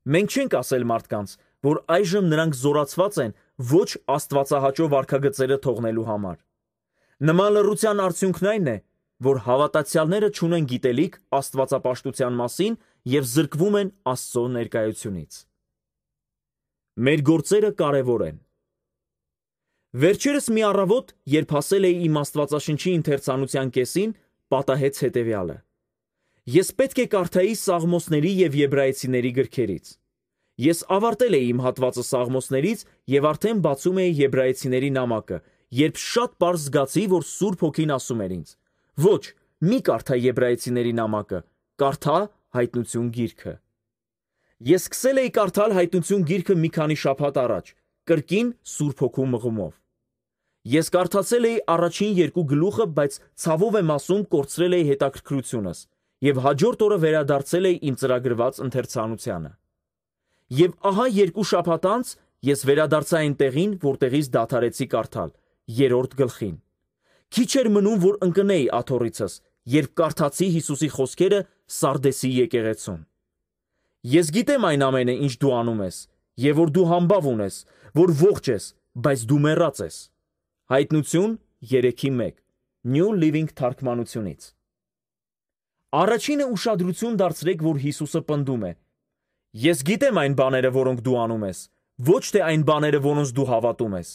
S1: Մենք չենք ասել մարդկանց, որ այժմ նրանք զորացված են ոչ աստվածահաճո վարքագծերը թողնելու համար։ Նման լռության արդյունքն այն է, որ հավատացյալները ճունեն գիտելիք աստվածապաշտության մասին եւ զրկվում են Աստծո ներկայությունից։ Մեր գործերը կարևոր են։ Վերջերս մի առավոտ, երբ հասել էի իմ Աստվածաշնչի ընթերցանության կեսին, պատահեց հետևյալը։ Ես պետք է կարդայի Սաղմոսների եւ Եբրայեցիների գրքերից։ Ես ավարտել էի իմ հատվածը Սաղմոսներից եւ արդեն բացում էի Եբրայեցիների նամակը, երբ շատ པարզ զգացի, որ Սուրբ Հոգին ասում էր ինձ. Ոչ, մի կարդա Եբրայեցիների նամակը, կարդա հայտնություն գիրքը։ Ես սկսել էի կարդալ հայտնություն գիրքը մի քանի շաբաթ առաջ, կրկին Սուրբ Հոգու մղումով։ Ես կարդացել էի առաջին երկու գլուխը, բայց ցավով եմ ասում, կորցրել էի հետաքրքրությունս եւ հաջորդ օրը վերադարձել էի իմ ծրագրված ընթերցանությանը։ Եվ ահա երկու շաբաթ անց ես վերադարձա այն տեղին, որտեղից դադարեցի կարդալ, երրորդ գլխին։ Քիչ էր մնում, որ ընկնեի աթոռիցս, երբ կարդացի Հիսուսի խոսքերը Սարդեսի եկեղեցուն։ Ես գիտեմ այն ամենը, ինչ դու անում ես, եւ որ դու համբավ ունես, որ ողջ ես, բայց դու մեռած ես։ Հայտնություն 3:1 New Living թարգմանությունից։ Առաջինը ուշադրություն դարձրեք, որ Հիսուսը պնդում է. Ես գիտեմ այն բաները, որոնք դու անում ես, ոչ թե այն բաները, որոնց դու հավատում ես։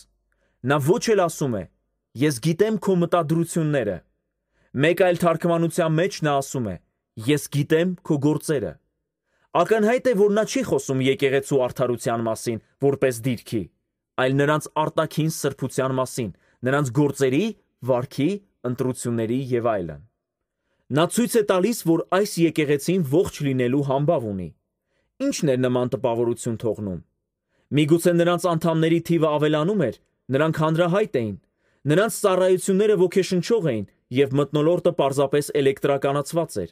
S1: Նա ոչ էլ ասում է. Ես գիտեմ քո մտադրությունները։ Մեկ այլ թարգմանության մեջ նա ասում է. Ես գիտեմ քո գործերը։ Ակնհայտ է, որ նա չի խոսում եկեղեցու արդարության մասին, որպես դիրքի, այլ նրանց արտաքին սրբության մասին, նրանց գործերի, վարքի, ընտրությունների եւ այլն։ Նա ցույց է տալիս, որ այս եկեղեցին ողջ լինելու համբավ ունի։ Ինչն է նման տպավորություն թողնում։ Միգուցե նրանց անդամների թիվը ավելանում էր, նրանք հանրահայտ էին, նրանց ծառայությունները ոգեշնչող էին եւ մտնոլորտը պարզապես էլեկտրականացված էր։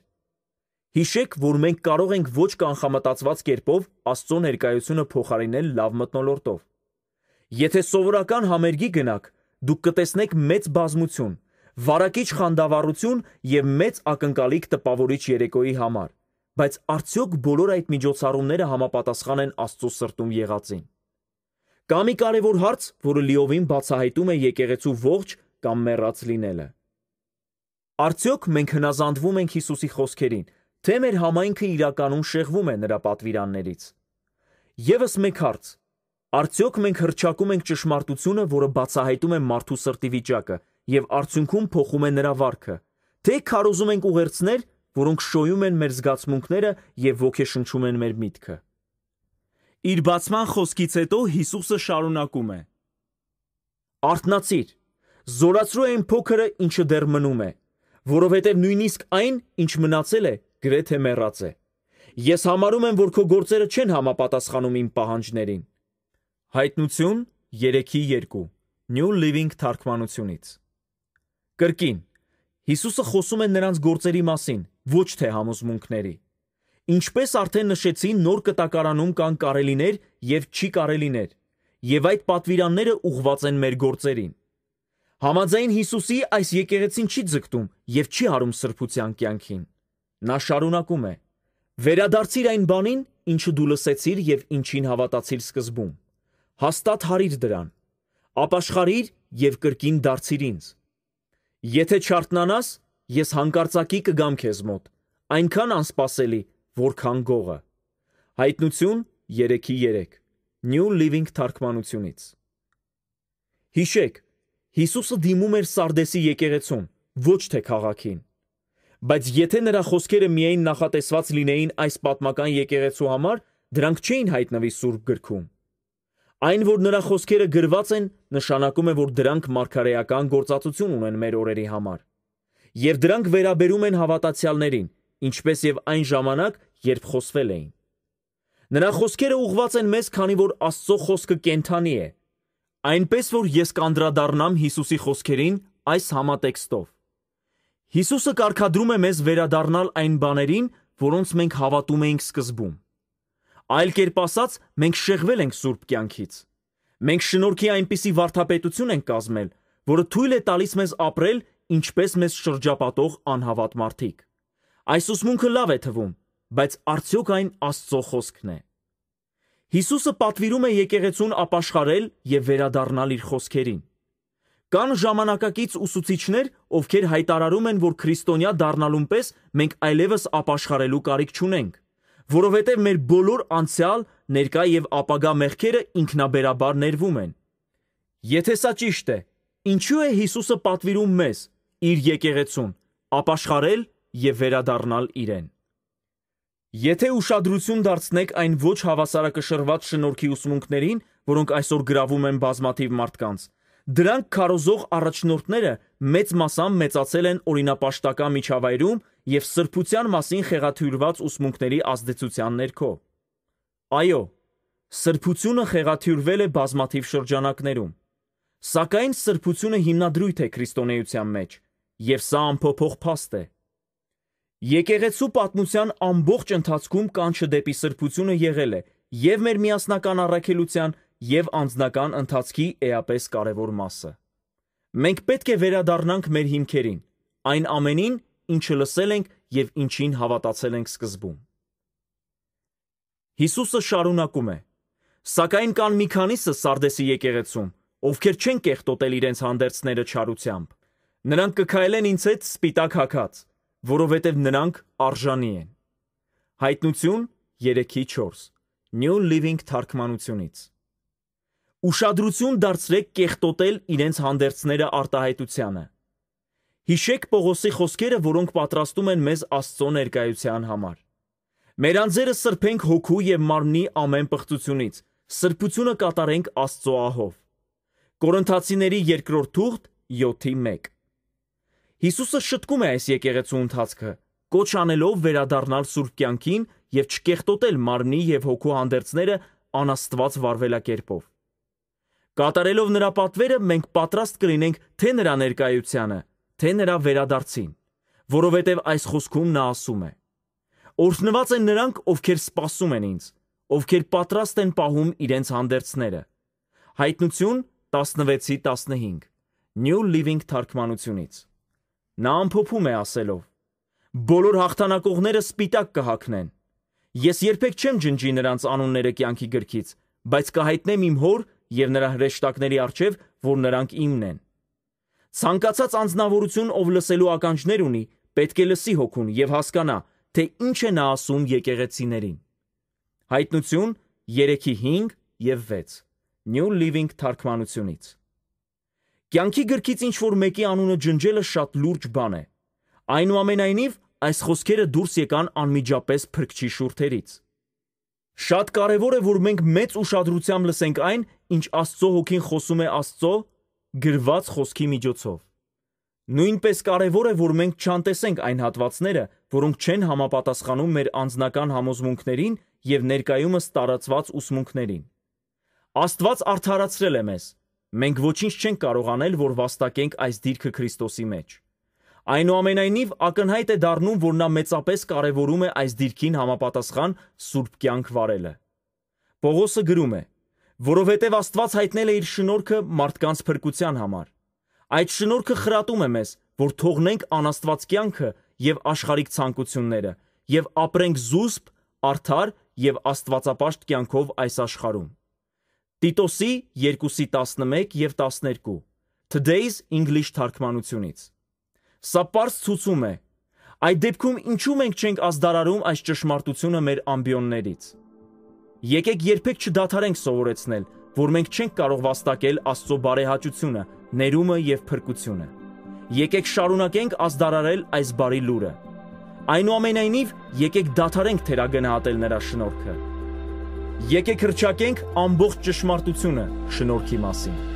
S1: Հիշեք, որ մենք կարող ենք ոչ կանխամտածված կերպով Աստծո ներկայությունը փոխարինել լավ մտնոլորտով։ Եթե սովորական համերգի գնաք, դուք կտեսնեք մեծ բազմություն, վարակիչ խանդավառություն եւ մեծ ակնկալիք տպավորիչ երեկոյի համար, բայց արդյոք բոլոր այդ միջոցառումները համապատասխան են Աստծո սրտում եղածին։ Կա մի կարևոր հարց, որը լիովին բացահայտում է եկեղեցու ողջ կամ մեռած լինելը։ Արդյոք մենք հնազանդվում ենք Հիսուսի խոսքերին, թե մեր համայնքը իրականում շեղվում է նրա պատվիրաններից։ Եվս մեկ հարց. Արդյոք մենք հրճակում ենք ճշմարտությունը, որը բացահայտում է մարդու սրտի վիճակը եւ արդյունքում փոխում է նրա վարքը, թե քարոզում ենք ուղերձներ, որոնք շոյում են մեր զգացմունքները եւ ոգեշնչում են մեր միտքը։ Իր բացման խոսքից հետո Հիսուսը շարունակում է. Արտնացիր, զորացրու այն փոքրը, ինչը դեռ մնում է, որովհետև նույնիսկ այն, ինչ մնացել է, գրեթե մեռած է։ Ես համարում եմ, որ քո գործերը չեն համապատասխանում իմ պահանջներին։ Հայտնություն 3:2 New Living թարգմանությունից։ Կրկին Հիսուսը խոսում է նրանց գործերի մասին, ոչ թե համոզմունքների։ Ինչպես արդեն նշեցին, նոր կտակարանում կան կարելիներ եւ չի կարելիներ, եւ այդ պատվիրանները ուղված են մեր գործերին։ Համաձայն Հիսուսի այս եկեղեցին չի ձգտում եւ չի հարում սրբության կյանքին։ Նա շարունակում է. Վերադարձիր այն բանին, ինչը դու լսեցիր եւ ինչին հավատացիր սկզբում։ Հաստատ հարիր դրան։ Ապաշխարիր եւ կրկին դարձիր ինձ։ Եթե չարտնանաս, ես հանկարծակի կգամ քեզ մոտ, այնքան անսպասելի, որքան գողը։ Հայտնություն 3-ի 3։ New Living թարգմանությունից։ Հիշեք, Հիսուսը դիմում էր Սարդեսի եկեղեցուն, ոչ թե քաղաքին։ Բայց եթե նրա խոսքերը միայն նախատեսված լինեին այս պատմական եկեղեցու համար, դրանք չէին հայտնվի Սուրբ գրքում։ Այն, որ նրա խոսքերը գրված են, նշանակում է, որ դրանք մարգարեական գործածություն ունեն մեր օրերի համար։ Եվ դրանք վերաբերում են հավատացյալներին, ինչպես եւ այն ժամանակ, երբ խոսվել էին։ Նրա խոսքերը ուղված են մեզ, քանի որ Աստծո խոսքը կենթանի է։ Այնպես որ ես կանդրադառնամ Հիսուսի խոսքերին այս համատեքստով։ Հիսուսը կարգադրում է մեզ վերադառնալ այն բաներին, որոնց մենք հավատում էինք սկզբում։ Այլ կերպ ասած, մենք շեղվել ենք Սուրբ կյանքից։ Մենք շնորհքի այնպիսի վարդապետություն ենք կազմել, որը թույլ է տալիս մեզ ապրել, ինչպես մեզ շրջապատող անհավատ մարդիկ։ Այս ուսմունքը լավ է թվում, բայց արդյոք այն Աստծո խոսքն է։ Հիսուսը պատվիրում է եկեղեցուն ապաշխարել եւ վերադառնալ իր խոսքերին։ Կան ժամանակակից ուսուցիչներ, ովքեր հայտարարում են, որ քրիստոնյա դառնալուն պես մենք այլևս ապաշխարելու կարիք չունենք, որովհետև մեր բոլոր անցյալ, ներկա եւ ապագա մեղքերը ինքնաբերաբար ներվում են։ Եթե սա ճիշտ է, ինչու է Հիսուսը պատվիրում մեզ իր եկեղեցուն ապաշխարել եւ վերադառնալ իրեն։ Եթե ուշադրություն դարձնեք այն ոչ հավասարակշռված շնորհքի ուսմունքներին, որոնք այսօր գրավում են բազմաթիվ մարդկանց, Դրանք քարոզող առաջնորդները մեծ մասամբ մեծացել են օրինապաշտական միջավայրում եւ սրբության մասին խեղաթյուրված ուսմունքների ազդեցության ներքո։ Այո, սրբությունը խեղաթյուրվել է բազմաթիվ շրջանակներում։ Սակայն սրբությունը հիմնադրույթ է քրիստոնեության մեջ եւ սա ամփոփող փաստ է։ Եկեղեցու պատմության ամբողջ ընթացքում կանչը դեպի սրբությունը եղել է եւ մեր միասնական առաքելության եւ անձնական ընթացքի էապես կարևոր մասը։ Մենք պետք է վերադառնանք մեր հիմքերին, այն ամենին, ինչը լսել ենք եւ ինչին հավատացել ենք սկզբում։ Հիսուսը շարունակում է. Սակայն կան մի քանիսը Սարդեսի եկեղեցում, ովքեր չեն կեղտոտել իրենց հանդերձները չարությամբ։ Նրանք կքայլեն ինձ հետ սպիտակ հակած, որովհետև նրանք արժանի են։ Հայտնություն 3:4 New Living թարգմանությունից Ուշադրություն դարձրեք կեղտոտել իրենց հանդերձները արտահայտությանը։ Հիշեք Պողոսի խոսքերը, որոնք պատրաստում են մեզ Աստծո ներկայության համար։ Մեր անձերը սրբենք հոգու եւ մարմնի ամեն պղծությունից, սրբությունը կատարենք Աստծո ահով։ Կորինթացիների 2-րդ թուղթ 7-ի 1։ Հիսուսը շտկում է այս եկեղեցու ընթացքը, կոչ անելով վերադառնալ սուրբ կյանքին եւ չկեղտոտել մարմնի եւ հոգու հանդերձները անաստված վարվելակերպով։ Կատարելով նրա պատվերը մենք պատրաստ կլինենք թե նրա ներկայությանը, թե նրա վերադարձին, որովհետև այս խոսքում նա ասում է. Օրհնված են նրանք, ովքեր սպասում են ինձ, ովքեր պատրաստ են պահում իրենց հանդերձները։ Հայտնություն 16-ի 15 New Living թարգմանությունից։ Նա ամփոփում է ասելով. Բոլոր հաղթանակողները սպիտակ կհակնեն։ Ես երբեք չեմ ջնջի նրանց անունները կյանքի գրքից, բայց կհայտնեմ իմ հոր եւ նրա հրեշտակների արչեւ, որ նրանք իմն են։ Ցանկացած անznավորություն, ով լսելու ականջներ ունի, պետք է լսի հոգուն եւ հասկանա, թե ինչ է նա ասում եկեղեցիներին։ Հայտնություն 3:5 եւ 6 New Living թարգմանությունից։ Կյանքի գրքից ինչ որ մեկի անունը ջնջելը շատ լուրջ բան է։ Այնուամենայնիվ այս խոսքերը դուրս եկան անմիջապես փրկչի շուրթերից։ Շատ կարևոր է, որ մենք մեծ ուշադրությամբ լսենք այն, ինչ Աստծո հոգին խոսում է Աստծո գրված խոսքի միջոցով։ Նույնպես կարևոր է, որ մենք չանտեսենք այն հատվածները, որոնք չեն համապատասխանում մեր անձնական համոզմունքներին եւ ներկայումս տարածված ուսմունքներին։ Աստված արդարացրել է մեզ։ Մենք ոչինչ չենք կարող անել, որ վաստակենք այս դիրքը Քրիստոսի մեջ։ Այնուամենայնիվ ակնհայտ է դառնում, որ նա մեծապես կարևորում է այս դիրքին համապատասխան Սուրբ կյանք վարելը։ Պողոսը գրում է. Որովհետև Աստված հայտնել է իր շնորհքը մարդկանց փրկության համար։ Այդ շնորհքը խրատում է մեզ, որ թողնենք անաստված կյանքը եւ աշխարհիկ ցանկությունները եւ ապրենք զուսպ, արդար եւ աստվածապաշտ կյանքով այս աշխարհում։ Տիտոսի 2:11 եւ 12 Today's English թարգմանությունից Սա པարզ ցուցում է։ Այդ դեպքում ինչու մենք չենք ազդարարում այս ճշմարտությունը մեր ամբիոններից։ Եկեք երբեք չդադարենք սովորեցնել, որ մենք չենք կարող վաստակել Աստծո բարեհաճությունը, ներումը եւ փրկությունը։ Եկեք շարունակենք ազդարարել այս բարի լուրը։ Այնուամենայնիվ, եկեք դադարենք թերագնահատել նրա շնորհքը։ Եկեք հրճակենք ամբողջ ճշմարտությունը շնորհքի մասին։